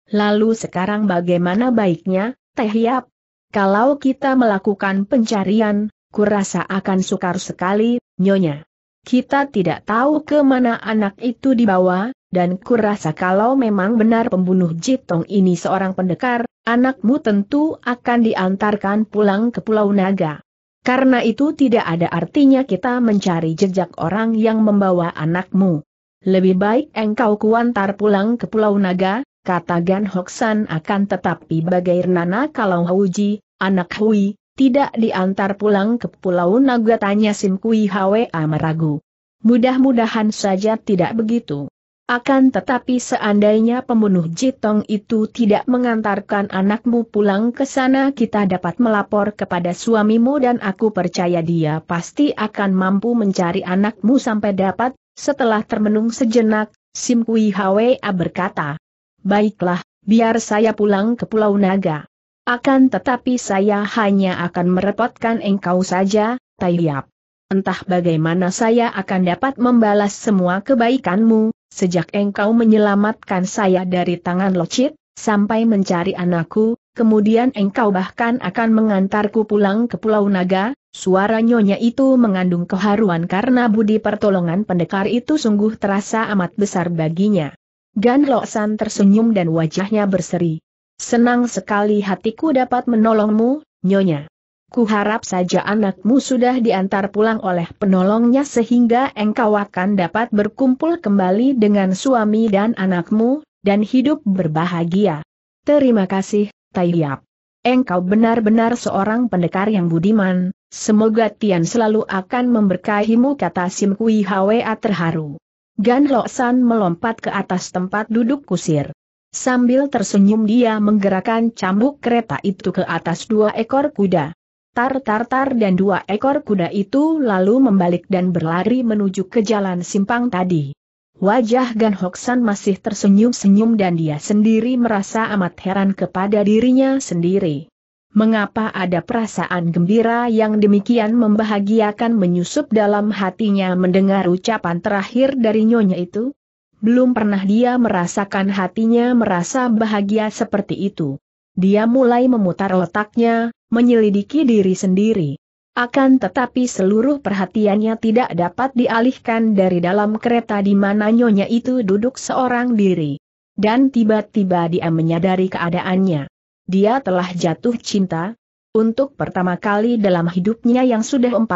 Lalu sekarang bagaimana baiknya, Teh Yap? Kalau kita melakukan pencarian, kurasa akan sukar sekali, Nyonya. Kita tidak tahu ke mana anak itu dibawa, dan kurasa kalau memang benar pembunuh Jitong ini seorang pendekar, anakmu tentu akan diantarkan pulang ke Pulau Naga. Karena itu tidak ada artinya kita mencari jejak orang yang membawa anakmu. Lebih baik engkau kuantar pulang ke Pulau Naga, kata Gan Hoksan akan tetapi bagai Nana kalau Hauji, anak Hui, tidak diantar pulang ke Pulau Naga tanya Sim Kui Hwa meragu. Mudah-mudahan saja tidak begitu. Akan tetapi seandainya pembunuh Jitong itu tidak mengantarkan anakmu pulang ke sana kita dapat melapor kepada suamimu dan aku percaya dia pasti akan mampu mencari anakmu sampai dapat, setelah termenung sejenak, Sim Kui Hwa berkata. Baiklah, biar saya pulang ke Pulau Naga. Akan tetapi saya hanya akan merepotkan engkau saja, Taiyap. Entah bagaimana saya akan dapat membalas semua kebaikanmu, sejak engkau menyelamatkan saya dari tangan locit, sampai mencari anakku, kemudian engkau bahkan akan mengantarku pulang ke Pulau Naga, suara nyonya itu mengandung keharuan karena budi pertolongan pendekar itu sungguh terasa amat besar baginya. Gan San tersenyum dan wajahnya berseri. Senang sekali hatiku dapat menolongmu, Nyonya. Kuharap saja anakmu sudah diantar pulang oleh penolongnya sehingga engkau akan dapat berkumpul kembali dengan suami dan anakmu, dan hidup berbahagia. Terima kasih, Taiyap. Engkau benar-benar seorang pendekar yang budiman, semoga Tian selalu akan memberkahimu kata Sim Kui Hwa terharu. Gan Lo San melompat ke atas tempat duduk kusir. Sambil tersenyum dia menggerakkan cambuk kereta itu ke atas dua ekor kuda. Tar-tar-tar dan dua ekor kuda itu lalu membalik dan berlari menuju ke jalan simpang tadi. Wajah Gan Hoksan masih tersenyum-senyum dan dia sendiri merasa amat heran kepada dirinya sendiri. Mengapa ada perasaan gembira yang demikian membahagiakan menyusup dalam hatinya mendengar ucapan terakhir dari nyonya itu? Belum pernah dia merasakan hatinya merasa bahagia seperti itu. Dia mulai memutar otaknya, menyelidiki diri sendiri. Akan tetapi seluruh perhatiannya tidak dapat dialihkan dari dalam kereta di mana nyonya itu duduk seorang diri. Dan tiba-tiba dia menyadari keadaannya. Dia telah jatuh cinta. Untuk pertama kali dalam hidupnya yang sudah 40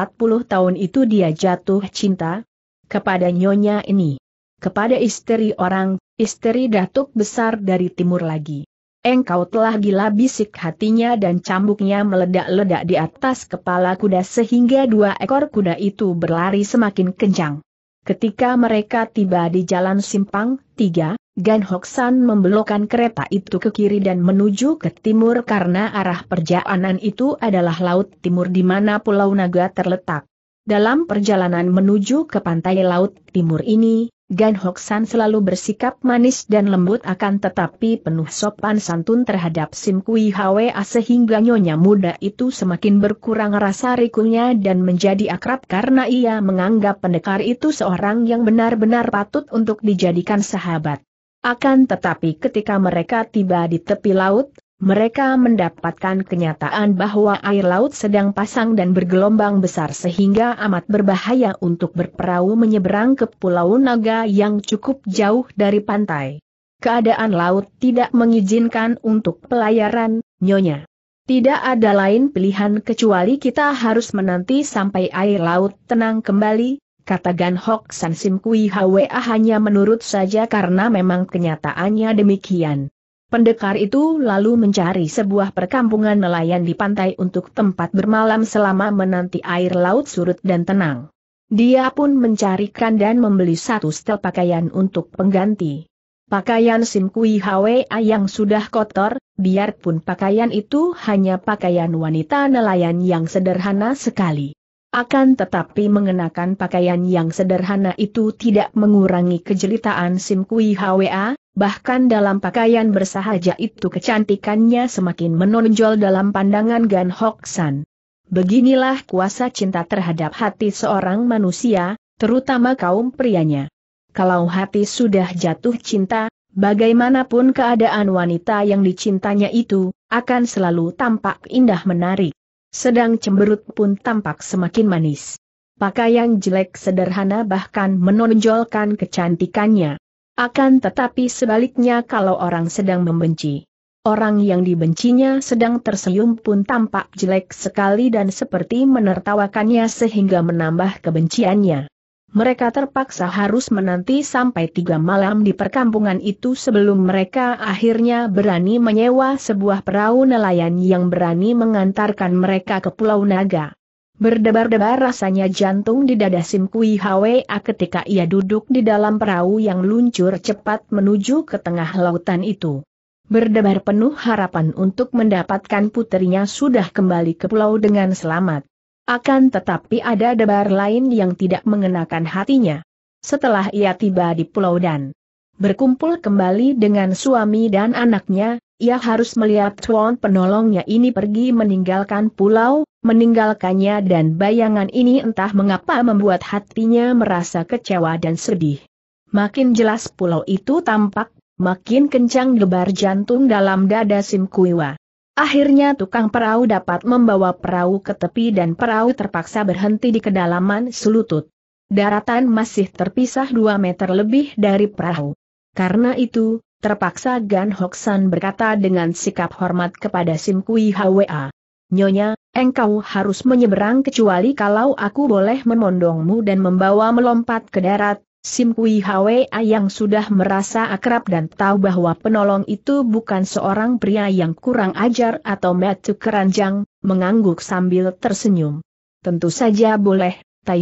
tahun itu dia jatuh cinta kepada nyonya ini kepada istri orang, istri datuk besar dari timur lagi. Engkau telah gila bisik hatinya dan cambuknya meledak-ledak di atas kepala kuda sehingga dua ekor kuda itu berlari semakin kencang. Ketika mereka tiba di jalan simpang, tiga, Gan Hoksan membelokkan kereta itu ke kiri dan menuju ke timur karena arah perjalanan itu adalah laut timur di mana Pulau Naga terletak. Dalam perjalanan menuju ke pantai laut timur ini, Gan Hok San selalu bersikap manis dan lembut akan tetapi penuh sopan santun terhadap Sim Kui Hwa sehingga nyonya muda itu semakin berkurang rasa rikunya dan menjadi akrab karena ia menganggap pendekar itu seorang yang benar-benar patut untuk dijadikan sahabat. Akan tetapi ketika mereka tiba di tepi laut, mereka mendapatkan kenyataan bahwa air laut sedang pasang dan bergelombang besar sehingga amat berbahaya untuk berperahu menyeberang ke Pulau Naga yang cukup jauh dari pantai. Keadaan laut tidak mengizinkan untuk pelayaran, nyonya. Tidak ada lain pilihan kecuali kita harus menanti sampai air laut tenang kembali, kata Gan Hok San Sim Kui Hwa hanya menurut saja karena memang kenyataannya demikian. Pendekar itu lalu mencari sebuah perkampungan nelayan di pantai untuk tempat bermalam selama menanti air laut surut dan tenang. Dia pun mencarikan dan membeli satu setel pakaian untuk pengganti. Pakaian Sim Kui Hwa yang sudah kotor, biarpun pakaian itu hanya pakaian wanita nelayan yang sederhana sekali. Akan tetapi mengenakan pakaian yang sederhana itu tidak mengurangi kejelitaan Sim Kui Hwa, bahkan dalam pakaian bersahaja itu kecantikannya semakin menonjol dalam pandangan Gan Hok San. Beginilah kuasa cinta terhadap hati seorang manusia, terutama kaum prianya. Kalau hati sudah jatuh cinta, bagaimanapun keadaan wanita yang dicintanya itu, akan selalu tampak indah menarik. Sedang cemberut pun tampak semakin manis. Pakaian jelek sederhana bahkan menonjolkan kecantikannya. Akan tetapi sebaliknya kalau orang sedang membenci. Orang yang dibencinya sedang tersenyum pun tampak jelek sekali dan seperti menertawakannya sehingga menambah kebenciannya. Mereka terpaksa harus menanti sampai tiga malam di perkampungan itu sebelum mereka akhirnya berani menyewa sebuah perahu nelayan yang berani mengantarkan mereka ke Pulau Naga. Berdebar-debar rasanya jantung di dada Sim Kui Hwa ketika ia duduk di dalam perahu yang luncur cepat menuju ke tengah lautan itu. Berdebar penuh harapan untuk mendapatkan putrinya sudah kembali ke pulau dengan selamat. Akan tetapi ada debar lain yang tidak mengenakan hatinya. Setelah ia tiba di pulau dan berkumpul kembali dengan suami dan anaknya, ia harus melihat Tuan penolongnya ini pergi meninggalkan pulau, meninggalkannya dan bayangan ini entah mengapa membuat hatinya merasa kecewa dan sedih. Makin jelas pulau itu tampak, makin kencang lebar jantung dalam dada Sim Kuiwa. Akhirnya tukang perahu dapat membawa perahu ke tepi dan perahu terpaksa berhenti di kedalaman selutut. Daratan masih terpisah 2 meter lebih dari perahu. Karena itu, terpaksa Gan Hoksan berkata dengan sikap hormat kepada Sim Kui Hwa. Nyonya, engkau harus menyeberang kecuali kalau aku boleh memondongmu dan membawa melompat ke darat, Sim Kui Hwa yang sudah merasa akrab dan tahu bahwa penolong itu bukan seorang pria yang kurang ajar atau metu keranjang, mengangguk sambil tersenyum. Tentu saja boleh, Tai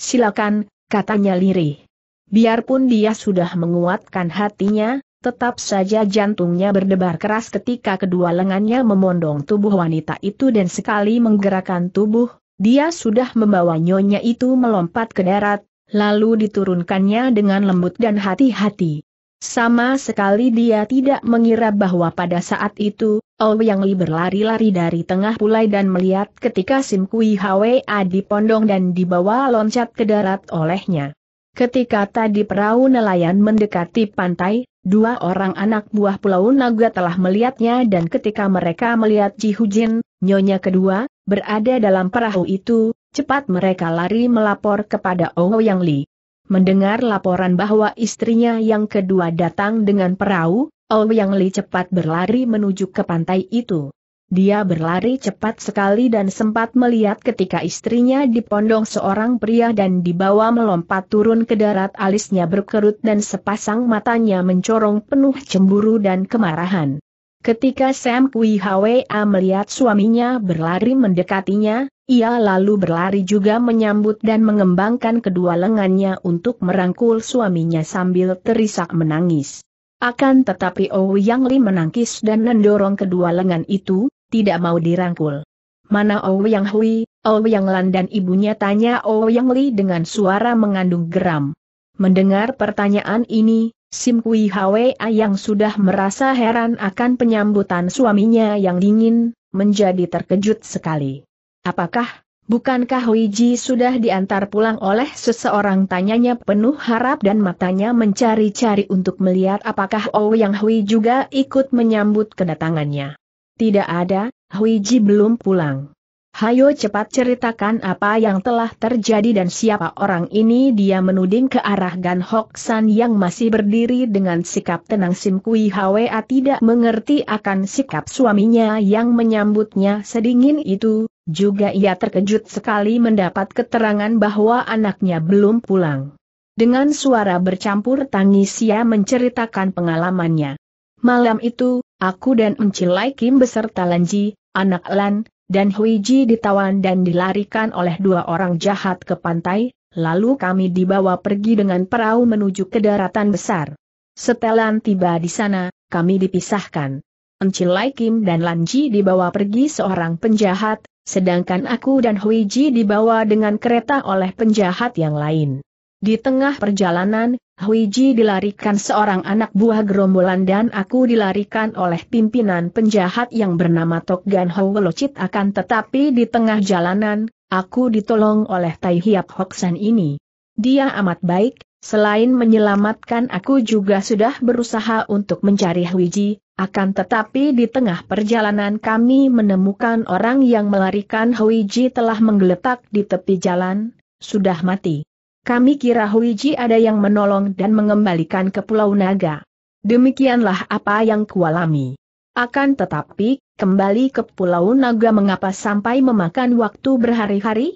Silakan, katanya lirih. Biarpun dia sudah menguatkan hatinya, Tetap saja jantungnya berdebar keras ketika kedua lengannya memondong tubuh wanita itu dan sekali menggerakkan tubuh, dia sudah membawa nyonya itu melompat ke darat, lalu diturunkannya dengan lembut dan hati-hati. Sama sekali dia tidak mengira bahwa pada saat itu, Ouyang oh Li berlari-lari dari tengah pulai dan melihat ketika Sim Kui Hwa dipondong dan dibawa loncat ke darat olehnya. Ketika tadi perahu nelayan mendekati pantai, dua orang anak buah Pulau Naga telah melihatnya dan ketika mereka melihat Ji Hujin, nyonya kedua, berada dalam perahu itu, cepat mereka lari melapor kepada Ong Yang Li. Mendengar laporan bahwa istrinya yang kedua datang dengan perahu, Ong Yang Li cepat berlari menuju ke pantai itu. Dia berlari cepat sekali dan sempat melihat ketika istrinya dipondong seorang pria dan dibawa melompat turun ke darat alisnya berkerut dan sepasang matanya mencorong penuh cemburu dan kemarahan. Ketika Sam Kui Hwa melihat suaminya berlari mendekatinya, ia lalu berlari juga menyambut dan mengembangkan kedua lengannya untuk merangkul suaminya sambil terisak menangis. Akan tetapi Ouyang oh Yang Li menangkis dan mendorong kedua lengan itu, tidak mau dirangkul. Mana yang Hui, Ouyang Lan dan ibunya tanya yang Li dengan suara mengandung geram. Mendengar pertanyaan ini, Sim Kui Hwa yang sudah merasa heran akan penyambutan suaminya yang dingin, menjadi terkejut sekali. Apakah, bukankah Hui Ji sudah diantar pulang oleh seseorang tanyanya penuh harap dan matanya mencari-cari untuk melihat apakah yang Hui juga ikut menyambut kedatangannya. Tidak ada, Huiji belum pulang. Hayo cepat ceritakan apa yang telah terjadi dan siapa orang ini dia menuding ke arah Gan Hok San yang masih berdiri dengan sikap tenang Sim Kui Hwa tidak mengerti akan sikap suaminya yang menyambutnya sedingin itu, juga ia terkejut sekali mendapat keterangan bahwa anaknya belum pulang. Dengan suara bercampur tangis ia menceritakan pengalamannya. Malam itu, aku dan Encilai Kim beserta Lanji, anak Lan, dan Huiji ditawan dan dilarikan oleh dua orang jahat ke pantai, lalu kami dibawa pergi dengan perahu menuju ke daratan besar. Setelan tiba di sana, kami dipisahkan. Encilai Kim dan Lanji dibawa pergi seorang penjahat, sedangkan aku dan Huiji dibawa dengan kereta oleh penjahat yang lain. Di tengah perjalanan, Huiji dilarikan seorang anak buah gerombolan dan aku dilarikan oleh pimpinan penjahat yang bernama Tok Tokgan Howelocit akan tetapi di tengah jalanan, aku ditolong oleh Tai Hiap Hoksan ini. Dia amat baik, selain menyelamatkan aku juga sudah berusaha untuk mencari Huiji, akan tetapi di tengah perjalanan kami menemukan orang yang melarikan Huiji telah menggeletak di tepi jalan, sudah mati kami kira Huiji ada yang menolong dan mengembalikan ke Pulau Naga. Demikianlah apa yang kualami. Akan tetapi, kembali ke Pulau Naga mengapa sampai memakan waktu berhari-hari?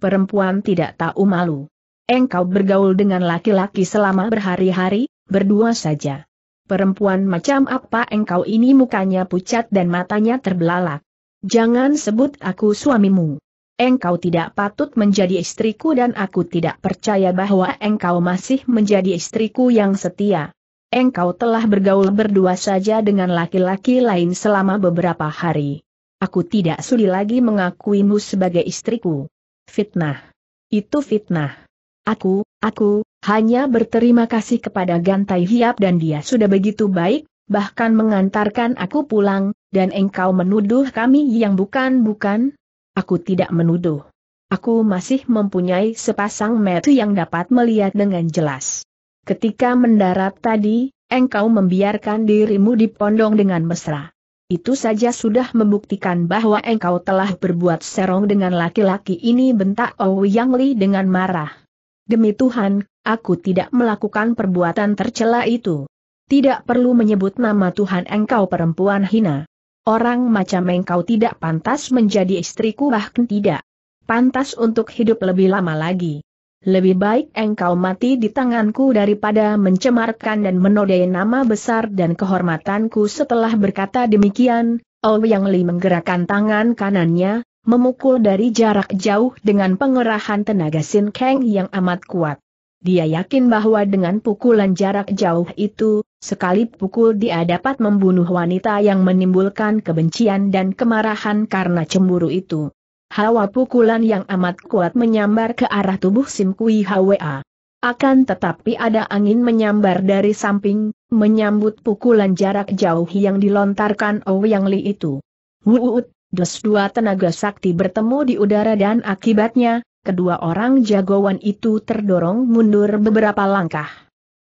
Perempuan tidak tahu malu. Engkau bergaul dengan laki-laki selama berhari-hari, berdua saja. Perempuan macam apa engkau ini mukanya pucat dan matanya terbelalak. Jangan sebut aku suamimu engkau tidak patut menjadi istriku dan aku tidak percaya bahwa engkau masih menjadi istriku yang setia. Engkau telah bergaul berdua saja dengan laki-laki lain selama beberapa hari. Aku tidak sudi lagi mengakuimu sebagai istriku. Fitnah. Itu fitnah. Aku, aku, hanya berterima kasih kepada Gantai Hiap dan dia sudah begitu baik, bahkan mengantarkan aku pulang, dan engkau menuduh kami yang bukan-bukan, Aku tidak menuduh. Aku masih mempunyai sepasang mata yang dapat melihat dengan jelas. Ketika mendarat tadi, engkau membiarkan dirimu dipondong dengan mesra. Itu saja sudah membuktikan bahwa engkau telah berbuat serong dengan laki-laki ini bentak Ouyang Li dengan marah. Demi Tuhan, aku tidak melakukan perbuatan tercela itu. Tidak perlu menyebut nama Tuhan engkau perempuan hina. Orang macam engkau tidak pantas menjadi istriku bahkan tidak. Pantas untuk hidup lebih lama lagi. Lebih baik engkau mati di tanganku daripada mencemarkan dan menodai nama besar dan kehormatanku setelah berkata demikian, Ou oh Yang Li menggerakkan tangan kanannya, memukul dari jarak jauh dengan pengerahan tenaga Sin Kang yang amat kuat. Dia yakin bahwa dengan pukulan jarak jauh itu, sekali pukul dia dapat membunuh wanita yang menimbulkan kebencian dan kemarahan karena cemburu itu. Hawa pukulan yang amat kuat menyambar ke arah tubuh Sim Kui Hwa. Akan tetapi ada angin menyambar dari samping, menyambut pukulan jarak jauh yang dilontarkan Ouyang Li itu. Wuut, dos dua tenaga sakti bertemu di udara dan akibatnya, kedua orang jagoan itu terdorong mundur beberapa langkah.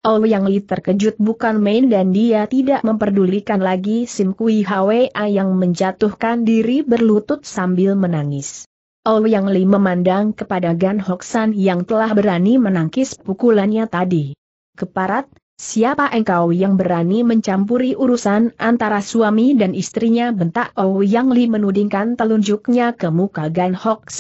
Oh Yang Li terkejut bukan main dan dia tidak memperdulikan lagi Sim Kui Hwa yang menjatuhkan diri berlutut sambil menangis. Oh Yang Li memandang kepada Gan Hoksan yang telah berani menangkis pukulannya tadi. Keparat, Siapa engkau yang berani mencampuri urusan antara suami dan istrinya bentak Oh Yang Li menudingkan telunjuknya ke muka Gan Hok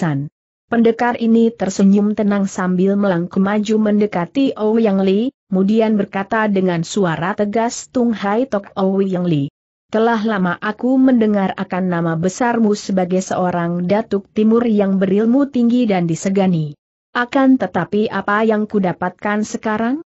Pendekar ini tersenyum tenang sambil melangkah maju mendekati Ouyang Li, kemudian berkata dengan suara tegas Tung Hai Tok Ouyang Li. Telah lama aku mendengar akan nama besarmu sebagai seorang datuk timur yang berilmu tinggi dan disegani. Akan tetapi apa yang kudapatkan sekarang?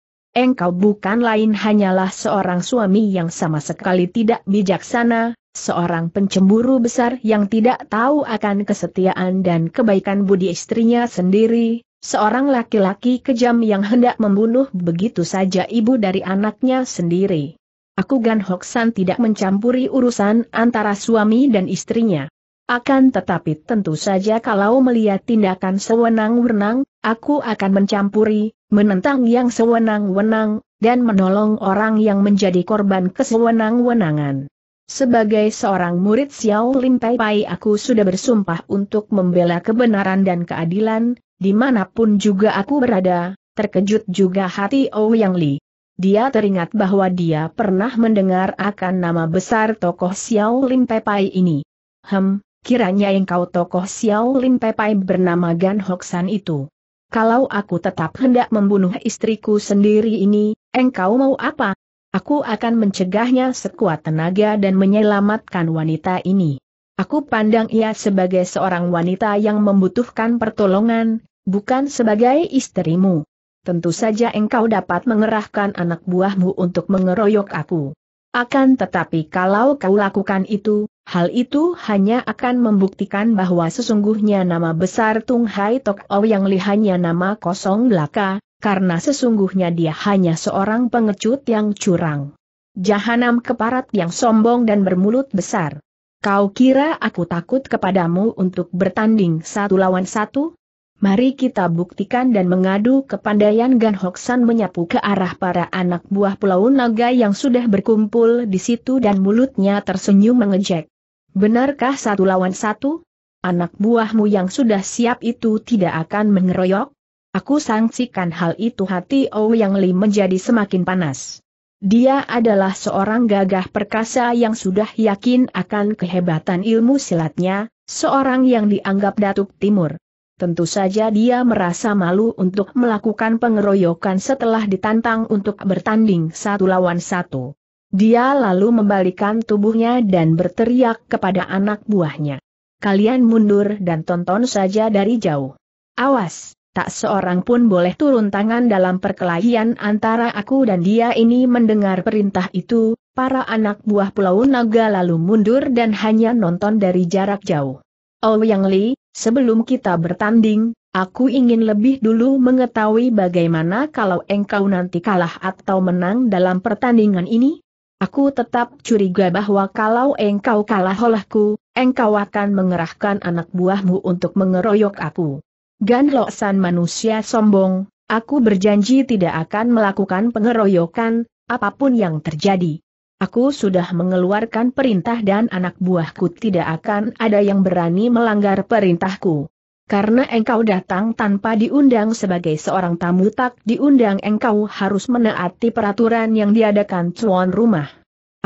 engkau bukan lain hanyalah seorang suami yang sama sekali tidak bijaksana, seorang pencemburu besar yang tidak tahu akan kesetiaan dan kebaikan budi istrinya sendiri, seorang laki-laki kejam yang hendak membunuh begitu saja ibu dari anaknya sendiri. Aku Gan Hoksan tidak mencampuri urusan antara suami dan istrinya. Akan tetapi tentu saja kalau melihat tindakan sewenang-wenang, aku akan mencampuri, menentang yang sewenang-wenang, dan menolong orang yang menjadi korban kesewenang-wenangan. Sebagai seorang murid Xiao Lim Pai Pai aku sudah bersumpah untuk membela kebenaran dan keadilan, dimanapun juga aku berada, terkejut juga hati Ouyang Li. Dia teringat bahwa dia pernah mendengar akan nama besar tokoh Xiao Lim Pai Pai ini. Hem, Kiranya engkau tokoh Xiao Lim Pepai bernama Gan Hoksan itu. Kalau aku tetap hendak membunuh istriku sendiri ini, engkau mau apa? Aku akan mencegahnya sekuat tenaga dan menyelamatkan wanita ini. Aku pandang ia sebagai seorang wanita yang membutuhkan pertolongan, bukan sebagai istrimu. Tentu saja engkau dapat mengerahkan anak buahmu untuk mengeroyok aku. Akan tetapi kalau kau lakukan itu, hal itu hanya akan membuktikan bahwa sesungguhnya nama besar Tung Hai Tok O oh yang lihanya nama kosong belaka, karena sesungguhnya dia hanya seorang pengecut yang curang. Jahanam keparat yang sombong dan bermulut besar. Kau kira aku takut kepadamu untuk bertanding satu lawan satu? Mari kita buktikan dan mengadu kepandaian Gan Hoksan menyapu ke arah para anak buah Pulau Naga yang sudah berkumpul di situ dan mulutnya tersenyum mengejek. Benarkah satu lawan satu? Anak buahmu yang sudah siap itu tidak akan mengeroyok? Aku sangsikan hal itu hati Yang Li menjadi semakin panas. Dia adalah seorang gagah perkasa yang sudah yakin akan kehebatan ilmu silatnya, seorang yang dianggap datuk timur tentu saja dia merasa malu untuk melakukan pengeroyokan setelah ditantang untuk bertanding satu lawan satu. Dia lalu membalikkan tubuhnya dan berteriak kepada anak buahnya. Kalian mundur dan tonton saja dari jauh. Awas! tak seorang pun boleh turun tangan dalam perkelahian antara aku dan dia ini mendengar perintah itu, para anak buah Pulau Naga lalu mundur dan hanya nonton dari jarak jauh. Oh Yang Li, Sebelum kita bertanding, aku ingin lebih dulu mengetahui bagaimana kalau engkau nanti kalah atau menang dalam pertandingan ini? Aku tetap curiga bahwa kalau engkau kalah olehku, engkau akan mengerahkan anak buahmu untuk mengeroyok aku. Ganlo San manusia sombong, aku berjanji tidak akan melakukan pengeroyokan, apapun yang terjadi. Aku sudah mengeluarkan perintah dan anak buahku tidak akan ada yang berani melanggar perintahku. Karena engkau datang tanpa diundang sebagai seorang tamu tak diundang engkau harus menaati peraturan yang diadakan tuan rumah.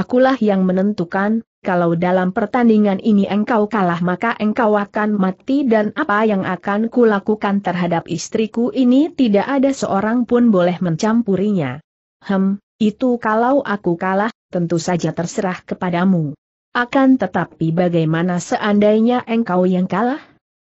Akulah yang menentukan, kalau dalam pertandingan ini engkau kalah maka engkau akan mati dan apa yang akan kulakukan terhadap istriku ini tidak ada seorang pun boleh mencampurinya. Hem, itu kalau aku kalah, tentu saja terserah kepadamu. Akan tetapi bagaimana seandainya engkau yang kalah?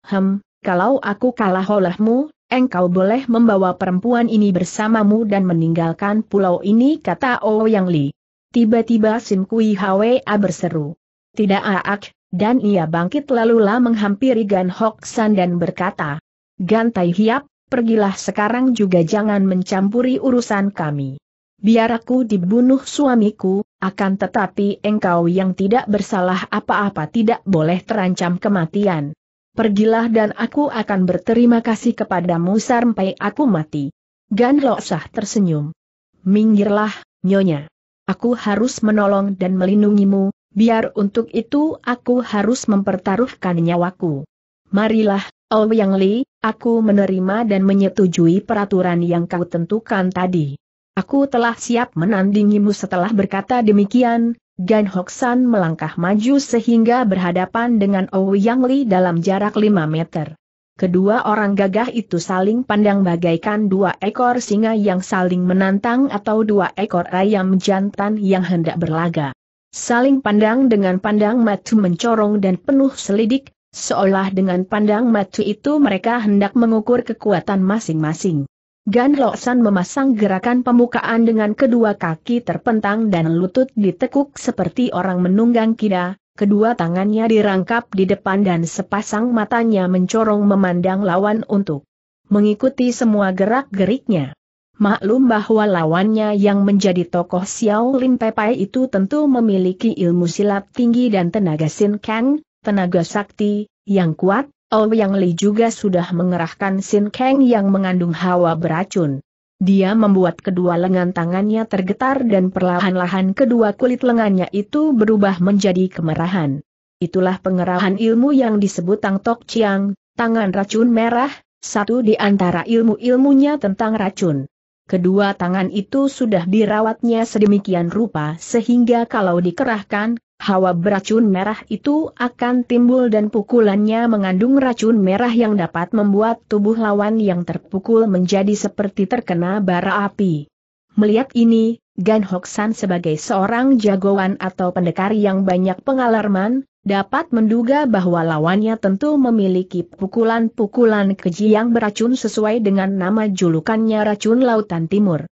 Hem, kalau aku kalah olehmu, engkau boleh membawa perempuan ini bersamamu dan meninggalkan pulau ini kata Ouyang oh Yang Li. Tiba-tiba Sim Kui Hwa berseru. Tidak aak, dan ia bangkit lalu lah menghampiri Gan Hok San dan berkata. Gan Tai Hiap, pergilah sekarang juga jangan mencampuri urusan kami. Biar aku dibunuh suamiku, akan tetapi engkau yang tidak bersalah apa-apa tidak boleh terancam kematian. Pergilah dan aku akan berterima kasih kepadamu sampai aku mati. Gan Sah tersenyum. Minggirlah, Nyonya. Aku harus menolong dan melindungimu, biar untuk itu aku harus mempertaruhkan nyawaku. Marilah, Ouyang Yang Li, aku menerima dan menyetujui peraturan yang kau tentukan tadi. Aku telah siap menandingimu setelah berkata demikian, Gan Hoksan melangkah maju sehingga berhadapan dengan Ouyang Li dalam jarak 5 meter. Kedua orang gagah itu saling pandang bagaikan dua ekor singa yang saling menantang atau dua ekor ayam jantan yang hendak berlaga. Saling pandang dengan pandang matu mencorong dan penuh selidik, seolah dengan pandang matu itu mereka hendak mengukur kekuatan masing-masing. Gan Lok San memasang gerakan pemukaan dengan kedua kaki terpentang dan lutut ditekuk seperti orang menunggang kuda, kedua tangannya dirangkap di depan dan sepasang matanya mencorong memandang lawan untuk mengikuti semua gerak-geriknya. Maklum bahwa lawannya yang menjadi tokoh Xiao Lin Pepai itu tentu memiliki ilmu silat tinggi dan tenaga Sin Kang, tenaga sakti, yang kuat, Ouyang Li juga sudah mengerahkan Sin Kang yang mengandung hawa beracun. Dia membuat kedua lengan tangannya tergetar dan perlahan-lahan kedua kulit lengannya itu berubah menjadi kemerahan. Itulah pengerahan ilmu yang disebut Tang Tok Chiang, tangan racun merah, satu di antara ilmu-ilmunya tentang racun. Kedua tangan itu sudah dirawatnya sedemikian rupa sehingga kalau dikerahkan, Hawa beracun merah itu akan timbul dan pukulannya mengandung racun merah yang dapat membuat tubuh lawan yang terpukul menjadi seperti terkena bara api. Melihat ini, Gan Hoksan sebagai seorang jagoan atau pendekar yang banyak pengalaman, dapat menduga bahwa lawannya tentu memiliki pukulan-pukulan keji yang beracun sesuai dengan nama julukannya racun lautan timur.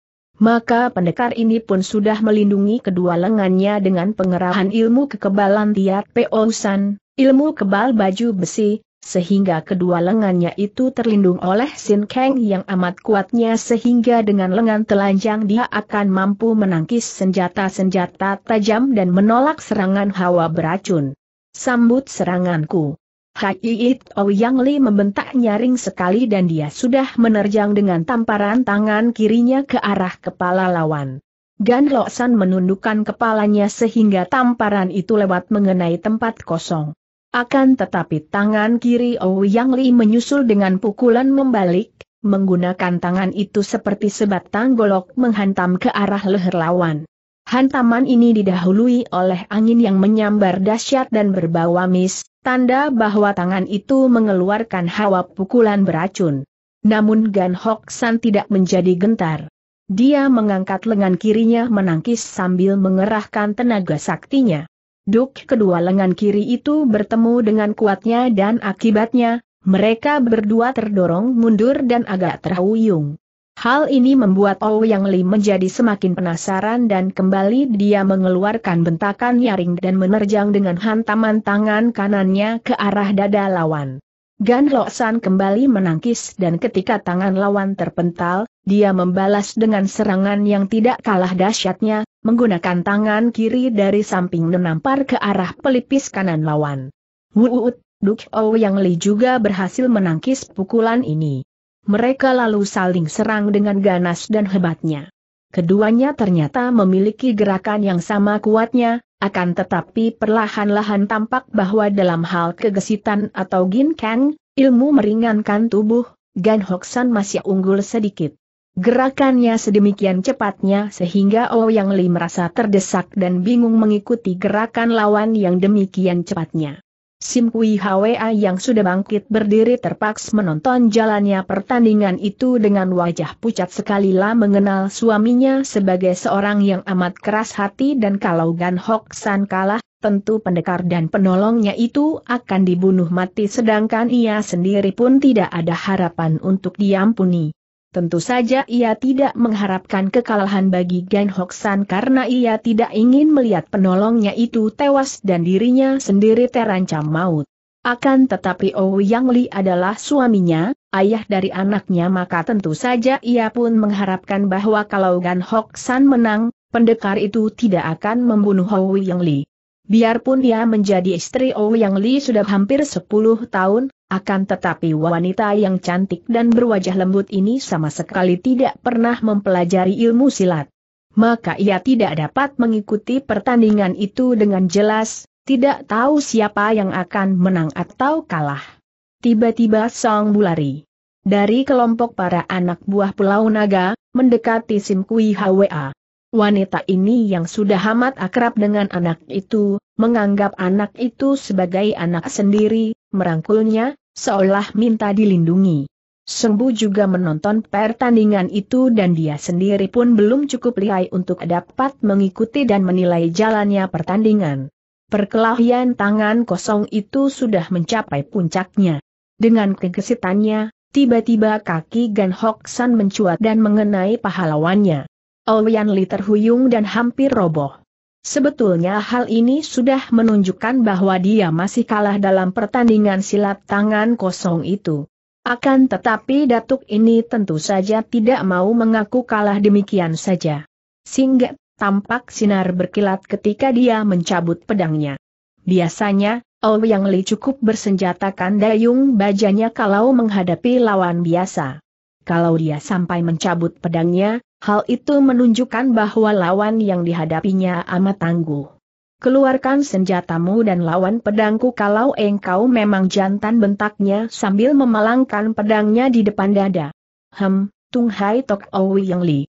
Maka pendekar ini pun sudah melindungi kedua lengannya dengan pengerahan ilmu kekebalan tiat peousan, ilmu kebal baju besi, sehingga kedua lengannya itu terlindung oleh Sin Kang yang amat kuatnya sehingga dengan lengan telanjang dia akan mampu menangkis senjata-senjata tajam dan menolak serangan hawa beracun. Sambut seranganku. Haiit Ouyang Li membentak nyaring sekali dan dia sudah menerjang dengan tamparan tangan kirinya ke arah kepala lawan. Gan Loksan menundukkan kepalanya sehingga tamparan itu lewat mengenai tempat kosong. Akan tetapi tangan kiri Ouyang Li menyusul dengan pukulan membalik, menggunakan tangan itu seperti sebatang golok menghantam ke arah leher lawan. Hantaman ini didahului oleh angin yang menyambar dahsyat dan berbau amis, tanda bahwa tangan itu mengeluarkan hawa pukulan beracun. Namun Gan Hok San tidak menjadi gentar. Dia mengangkat lengan kirinya menangkis sambil mengerahkan tenaga saktinya. Duk kedua lengan kiri itu bertemu dengan kuatnya dan akibatnya, mereka berdua terdorong mundur dan agak terhuyung. Hal ini membuat Ouyang Li menjadi semakin penasaran dan kembali dia mengeluarkan bentakan nyaring dan menerjang dengan hantaman tangan kanannya ke arah dada lawan. Gan Lo San kembali menangkis dan ketika tangan lawan terpental, dia membalas dengan serangan yang tidak kalah dahsyatnya, menggunakan tangan kiri dari samping menampar ke arah pelipis kanan lawan. Wuut, Duk Ouyang Li juga berhasil menangkis pukulan ini mereka lalu saling serang dengan ganas dan hebatnya. Keduanya ternyata memiliki gerakan yang sama kuatnya, akan tetapi perlahan-lahan tampak bahwa dalam hal kegesitan atau ginkang, ilmu meringankan tubuh, Gan Hoksan masih unggul sedikit. Gerakannya sedemikian cepatnya sehingga Oh Yang Li merasa terdesak dan bingung mengikuti gerakan lawan yang demikian cepatnya. Sim Kui Hwa yang sudah bangkit berdiri terpaksa menonton jalannya pertandingan itu dengan wajah pucat sekali lah mengenal suaminya sebagai seorang yang amat keras hati dan kalau Gan Hok San kalah, tentu pendekar dan penolongnya itu akan dibunuh mati sedangkan ia sendiri pun tidak ada harapan untuk diampuni. Tentu saja ia tidak mengharapkan kekalahan bagi Gan Hoksan karena ia tidak ingin melihat penolongnya itu tewas dan dirinya sendiri terancam maut. Akan tetapi Ou oh Yang Li adalah suaminya, ayah dari anaknya maka tentu saja ia pun mengharapkan bahwa kalau Gan Hoksan menang, pendekar itu tidak akan membunuh Ou oh Yang Li. Biarpun dia menjadi istri Yang Li sudah hampir 10 tahun, akan tetapi wanita yang cantik dan berwajah lembut ini sama sekali tidak pernah mempelajari ilmu silat. Maka ia tidak dapat mengikuti pertandingan itu dengan jelas, tidak tahu siapa yang akan menang atau kalah. Tiba-tiba Song Bulari dari kelompok para anak buah Pulau Naga, mendekati Sim Kui Hwa. Wanita ini yang sudah amat akrab dengan anak itu, menganggap anak itu sebagai anak sendiri, merangkulnya, seolah minta dilindungi. Sembu juga menonton pertandingan itu dan dia sendiri pun belum cukup lihai untuk dapat mengikuti dan menilai jalannya pertandingan. Perkelahian tangan kosong itu sudah mencapai puncaknya. Dengan kegesitannya, tiba-tiba kaki Gan Hok San mencuat dan mengenai pahlawannya. Ouyan Li terhuyung dan hampir roboh. Sebetulnya hal ini sudah menunjukkan bahwa dia masih kalah dalam pertandingan silat tangan kosong itu. Akan tetapi Datuk ini tentu saja tidak mau mengaku kalah demikian saja. Singgah, tampak sinar berkilat ketika dia mencabut pedangnya. Biasanya, Ouyang Li cukup bersenjatakan dayung bajanya kalau menghadapi lawan biasa. Kalau dia sampai mencabut pedangnya, Hal itu menunjukkan bahwa lawan yang dihadapinya amat tangguh. Keluarkan senjatamu dan lawan pedangku kalau engkau memang jantan bentaknya sambil memalangkan pedangnya di depan dada. Hem, Tung Hai Tok Owi Yang Li.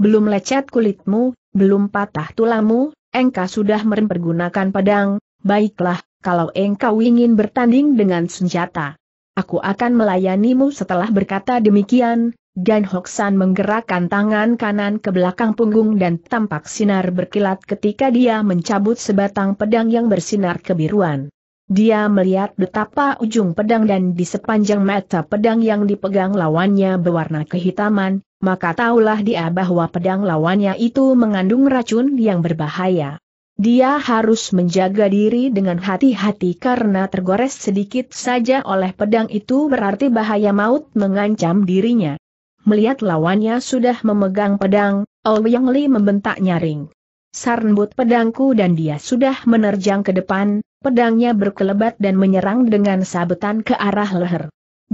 Belum lecet kulitmu, belum patah tulamu, engkau sudah merempergunakan pedang, baiklah, kalau engkau ingin bertanding dengan senjata. Aku akan melayanimu setelah berkata demikian, Gan Hoksan menggerakkan tangan kanan ke belakang punggung dan tampak sinar berkilat ketika dia mencabut sebatang pedang yang bersinar kebiruan. Dia melihat betapa ujung pedang dan di sepanjang mata pedang yang dipegang lawannya berwarna kehitaman, maka tahulah dia bahwa pedang lawannya itu mengandung racun yang berbahaya. Dia harus menjaga diri dengan hati-hati karena tergores sedikit saja oleh pedang itu berarti bahaya maut mengancam dirinya. Melihat lawannya sudah memegang pedang, Ol Yang Li membentak nyaring. Sarnbut pedangku dan dia sudah menerjang ke depan, pedangnya berkelebat dan menyerang dengan sabetan ke arah leher.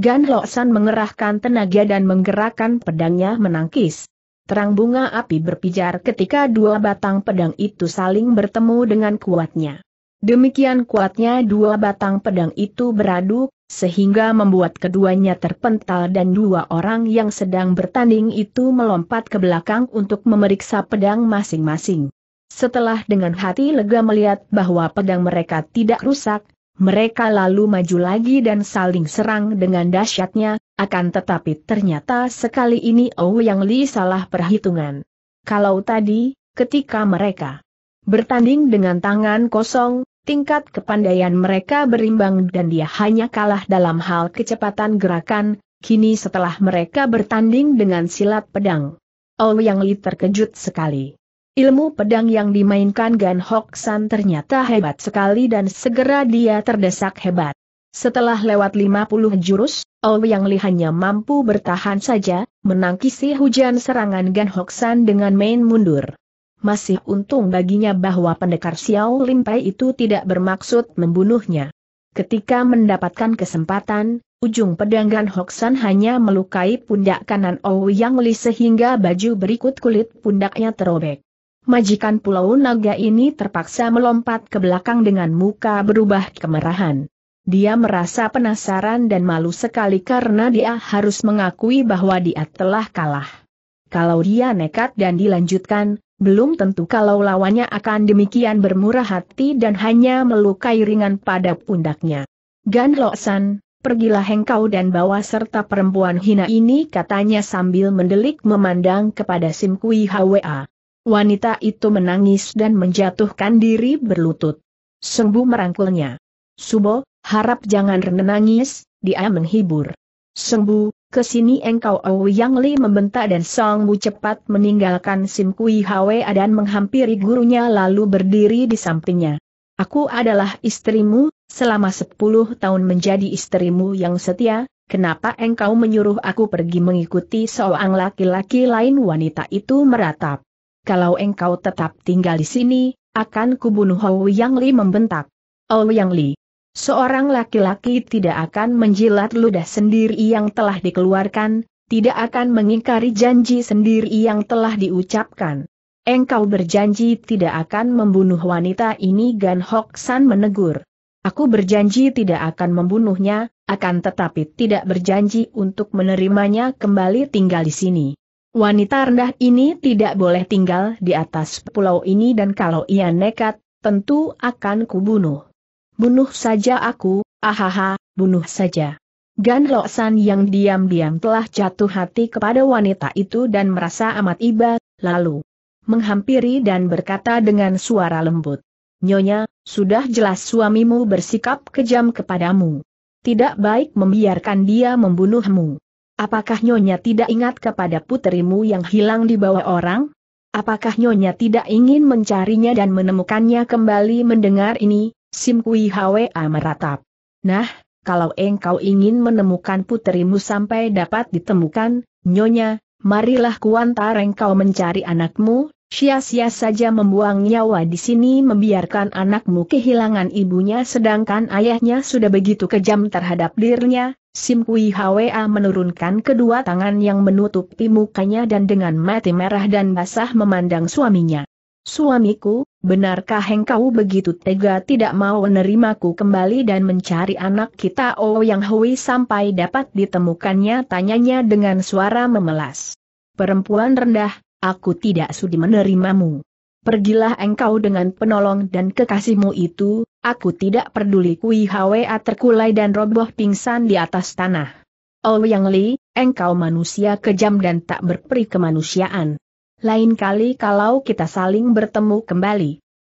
Gan Loksan mengerahkan tenaga dan menggerakkan pedangnya menangkis. Terang bunga api berpijar ketika dua batang pedang itu saling bertemu dengan kuatnya. Demikian kuatnya dua batang pedang itu beradu, sehingga membuat keduanya terpental dan dua orang yang sedang bertanding itu melompat ke belakang untuk memeriksa pedang masing-masing. Setelah dengan hati lega melihat bahwa pedang mereka tidak rusak, mereka lalu maju lagi dan saling serang dengan dahsyatnya, akan tetapi ternyata sekali ini Ouyang Yang Li salah perhitungan. Kalau tadi, ketika mereka Bertanding dengan tangan kosong, tingkat kepandaian mereka berimbang dan dia hanya kalah dalam hal kecepatan gerakan, kini setelah mereka bertanding dengan silat pedang. Ouyang Li terkejut sekali. Ilmu pedang yang dimainkan Gan Hok San ternyata hebat sekali dan segera dia terdesak hebat. Setelah lewat 50 jurus, Ouyang Li hanya mampu bertahan saja, menangkisi hujan serangan Gan Hok San dengan main mundur masih untung baginya bahwa pendekar Xiao Limpai itu tidak bermaksud membunuhnya. Ketika mendapatkan kesempatan, ujung pedang Gan Hoksan hanya melukai pundak kanan yang Li sehingga baju berikut kulit pundaknya terobek. Majikan Pulau Naga ini terpaksa melompat ke belakang dengan muka berubah kemerahan. Dia merasa penasaran dan malu sekali karena dia harus mengakui bahwa dia telah kalah. Kalau dia nekat dan dilanjutkan, belum tentu kalau lawannya akan demikian bermurah hati dan hanya melukai ringan pada pundaknya. Gan Loksan, pergilah engkau dan bawa serta perempuan hina ini katanya sambil mendelik memandang kepada Sim Kui Hwa. Wanita itu menangis dan menjatuhkan diri berlutut. Sembu merangkulnya. Subo, harap jangan renangis, dia menghibur. Sembu, Kesini engkau Yang Li membentak dan Song Wu cepat meninggalkan Sim Kui Hwa dan menghampiri gurunya lalu berdiri di sampingnya. Aku adalah istrimu, selama sepuluh tahun menjadi istrimu yang setia, kenapa engkau menyuruh aku pergi mengikuti seorang laki-laki lain wanita itu meratap. Kalau engkau tetap tinggal di sini, akan kubunuh Yang Li membentak. Yang Li, Seorang laki-laki tidak akan menjilat ludah sendiri yang telah dikeluarkan, tidak akan mengingkari janji sendiri yang telah diucapkan. Engkau berjanji tidak akan membunuh wanita ini Gan Hok San menegur. Aku berjanji tidak akan membunuhnya, akan tetapi tidak berjanji untuk menerimanya kembali tinggal di sini. Wanita rendah ini tidak boleh tinggal di atas pulau ini dan kalau ia nekat, tentu akan kubunuh. Bunuh saja aku, ahaha, bunuh saja. Gan Lo yang diam-diam telah jatuh hati kepada wanita itu dan merasa amat iba, lalu menghampiri dan berkata dengan suara lembut. Nyonya, sudah jelas suamimu bersikap kejam kepadamu. Tidak baik membiarkan dia membunuhmu. Apakah Nyonya tidak ingat kepada puterimu yang hilang di bawah orang? Apakah Nyonya tidak ingin mencarinya dan menemukannya kembali mendengar ini? Sim Kui Hwa meratap. Nah, kalau engkau ingin menemukan puterimu sampai dapat ditemukan, nyonya, marilah kuantar engkau mencari anakmu, sia-sia saja membuang nyawa di sini membiarkan anakmu kehilangan ibunya sedangkan ayahnya sudah begitu kejam terhadap dirinya, Sim Kui Hwa menurunkan kedua tangan yang menutupi mukanya dan dengan mati merah dan basah memandang suaminya. Suamiku, benarkah engkau begitu tega tidak mau menerimaku kembali dan mencari anak kita Oh Yang Hui sampai dapat ditemukannya tanyanya dengan suara memelas. Perempuan rendah, aku tidak sudi menerimamu. Pergilah engkau dengan penolong dan kekasihmu itu, aku tidak peduli Kui Hwa terkulai dan roboh pingsan di atas tanah. Oh Yang Li, engkau manusia kejam dan tak berperi kemanusiaan lain kali kalau kita saling bertemu kembali.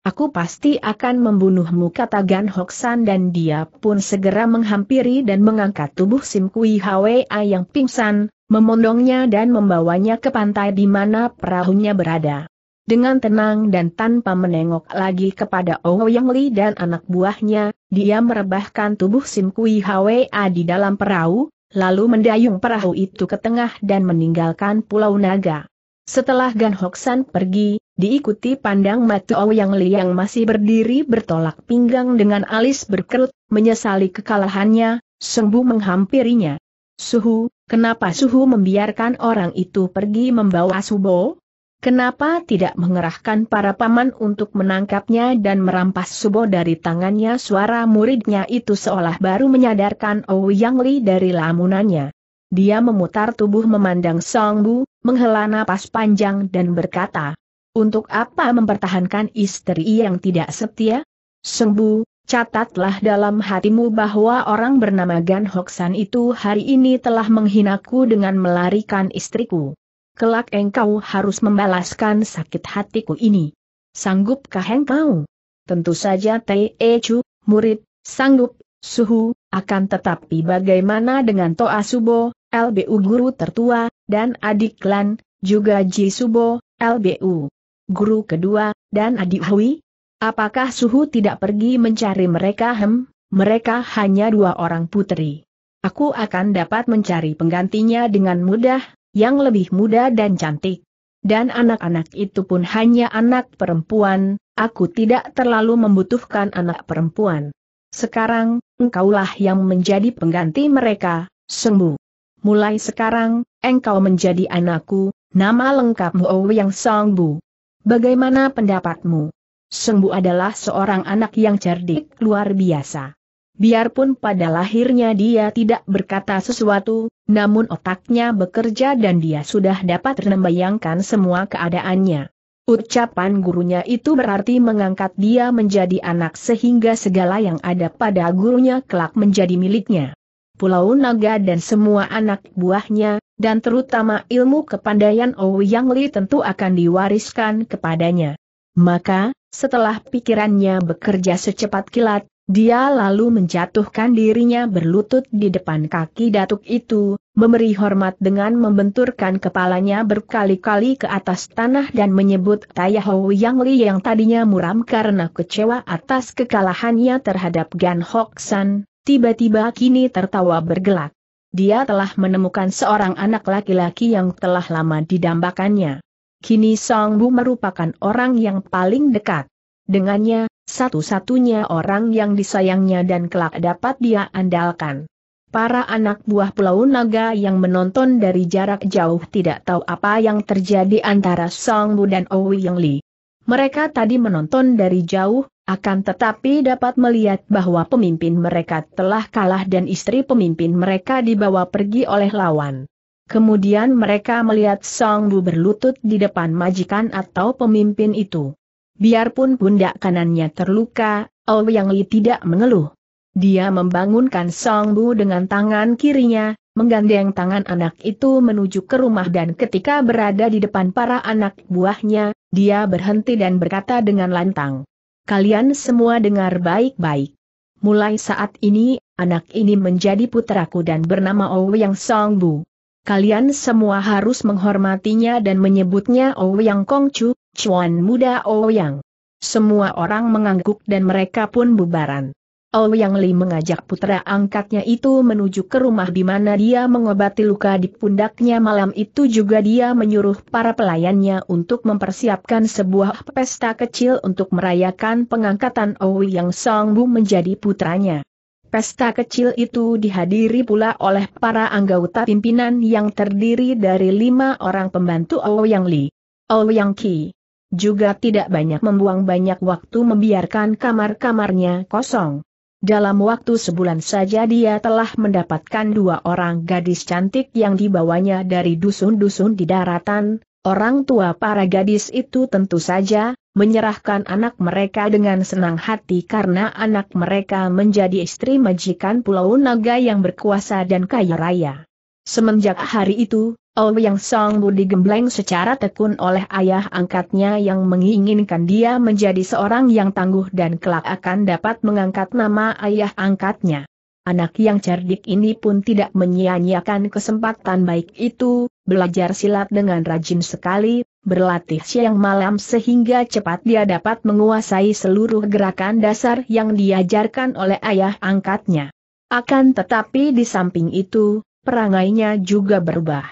Aku pasti akan membunuhmu kata Gan Hoksan dan dia pun segera menghampiri dan mengangkat tubuh Sim Kui Hwa yang pingsan, memondongnya dan membawanya ke pantai di mana perahunya berada. Dengan tenang dan tanpa menengok lagi kepada Ouyang Li dan anak buahnya, dia merebahkan tubuh Sim Kui Hwa di dalam perahu, lalu mendayung perahu itu ke tengah dan meninggalkan Pulau Naga. Setelah Gan Hoksan pergi, diikuti pandang Matu Li yang yang masih berdiri bertolak pinggang dengan alis berkerut, menyesali kekalahannya, sembuh menghampirinya. Suhu, kenapa Suhu membiarkan orang itu pergi membawa Subo? Kenapa tidak mengerahkan para paman untuk menangkapnya dan merampas Subo dari tangannya suara muridnya itu seolah baru menyadarkan Ouyang Li dari lamunannya. Dia memutar tubuh memandang Songbu, menghela napas panjang dan berkata, Untuk apa mempertahankan istri yang tidak setia? Sembu, Catatlah dalam hatimu bahwa orang bernama Gan Hoksan itu hari ini telah menghinaku dengan melarikan istriku. Kelak engkau harus membalaskan sakit hatiku ini. Sanggupkah engkau? Tentu saja Te e Chu, murid, sanggup, suhu, akan tetapi bagaimana dengan Toa Subo, LBU guru tertua, dan adik Lan, juga Ji Subo, LBU guru kedua, dan adik Hui. Apakah Suhu tidak pergi mencari mereka hem? Mereka hanya dua orang putri. Aku akan dapat mencari penggantinya dengan mudah, yang lebih muda dan cantik. Dan anak-anak itu pun hanya anak perempuan, aku tidak terlalu membutuhkan anak perempuan. Sekarang, engkaulah yang menjadi pengganti mereka, sembuh mulai sekarang, engkau menjadi anakku, nama lengkapmu Ouyang Sangbu. Bagaimana pendapatmu? Sengbu adalah seorang anak yang cerdik luar biasa. Biarpun pada lahirnya dia tidak berkata sesuatu, namun otaknya bekerja dan dia sudah dapat membayangkan semua keadaannya. Ucapan gurunya itu berarti mengangkat dia menjadi anak sehingga segala yang ada pada gurunya kelak menjadi miliknya. Pulau Naga dan semua anak buahnya, dan terutama ilmu kepandaian Ouyang Li tentu akan diwariskan kepadanya. Maka, setelah pikirannya bekerja secepat kilat, dia lalu menjatuhkan dirinya berlutut di depan kaki datuk itu, memberi hormat dengan membenturkan kepalanya berkali-kali ke atas tanah dan menyebut Tayaho Yang Li yang tadinya muram karena kecewa atas kekalahannya terhadap Gan Hok San, Tiba-tiba kini tertawa bergelak. Dia telah menemukan seorang anak laki-laki yang telah lama didambakannya. Kini Song Bu merupakan orang yang paling dekat. Dengannya, satu-satunya orang yang disayangnya dan kelak dapat dia andalkan. Para anak buah Pulau Naga yang menonton dari jarak jauh tidak tahu apa yang terjadi antara Song Bu dan Owi Yang Li. Mereka tadi menonton dari jauh, akan tetapi dapat melihat bahwa pemimpin mereka telah kalah dan istri pemimpin mereka dibawa pergi oleh lawan. Kemudian mereka melihat Song Bu berlutut di depan majikan atau pemimpin itu. Biarpun pundak kanannya terluka, Ao oh Yang Li tidak mengeluh. Dia membangunkan Song Bu dengan tangan kirinya, menggandeng tangan anak itu menuju ke rumah dan ketika berada di depan para anak buahnya, dia berhenti dan berkata dengan lantang. Kalian semua dengar baik-baik. Mulai saat ini, anak ini menjadi putraku dan bernama Ouyang Songbu. Kalian semua harus menghormatinya dan menyebutnya Ouyang Kongcu, Chuan Muda Ouyang. Semua orang mengangguk dan mereka pun bubaran. Ouyang Li mengajak putra angkatnya itu menuju ke rumah di mana dia mengobati luka di pundaknya malam itu juga dia menyuruh para pelayannya untuk mempersiapkan sebuah pesta kecil untuk merayakan pengangkatan Ouyang Songbu menjadi putranya. Pesta kecil itu dihadiri pula oleh para anggota pimpinan yang terdiri dari lima orang pembantu Ouyang Li, Ouyang Qi. Juga tidak banyak membuang banyak waktu membiarkan kamar-kamarnya kosong. Dalam waktu sebulan saja dia telah mendapatkan dua orang gadis cantik yang dibawanya dari dusun-dusun di daratan, orang tua para gadis itu tentu saja, menyerahkan anak mereka dengan senang hati karena anak mereka menjadi istri majikan Pulau Naga yang berkuasa dan kaya raya. Semenjak hari itu, Ouyang Bu digembleng secara tekun oleh ayah angkatnya yang menginginkan dia menjadi seorang yang tangguh dan kelak akan dapat mengangkat nama ayah angkatnya. Anak yang cerdik ini pun tidak menyia-nyiakan kesempatan baik itu, belajar silat dengan rajin sekali, berlatih siang malam sehingga cepat dia dapat menguasai seluruh gerakan dasar yang diajarkan oleh ayah angkatnya. Akan tetapi di samping itu, perangainya juga berubah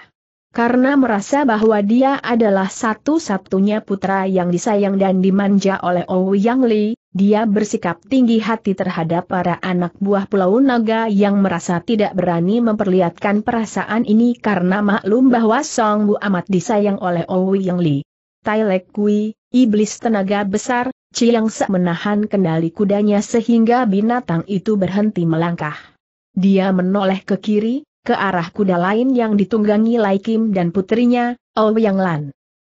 karena merasa bahwa dia adalah satu-satunya putra yang disayang dan dimanja oleh Ou Yang Li, dia bersikap tinggi hati terhadap para anak buah Pulau Naga yang merasa tidak berani memperlihatkan perasaan ini karena maklum bahwa Song Bu amat disayang oleh Ou Yang Li. Tai Lek Kui, iblis tenaga besar, Chiang Se menahan kendali kudanya sehingga binatang itu berhenti melangkah. Dia menoleh ke kiri, ke arah kuda lain yang ditunggangi Lai Kim dan putrinya, Ouyang Yang Lan.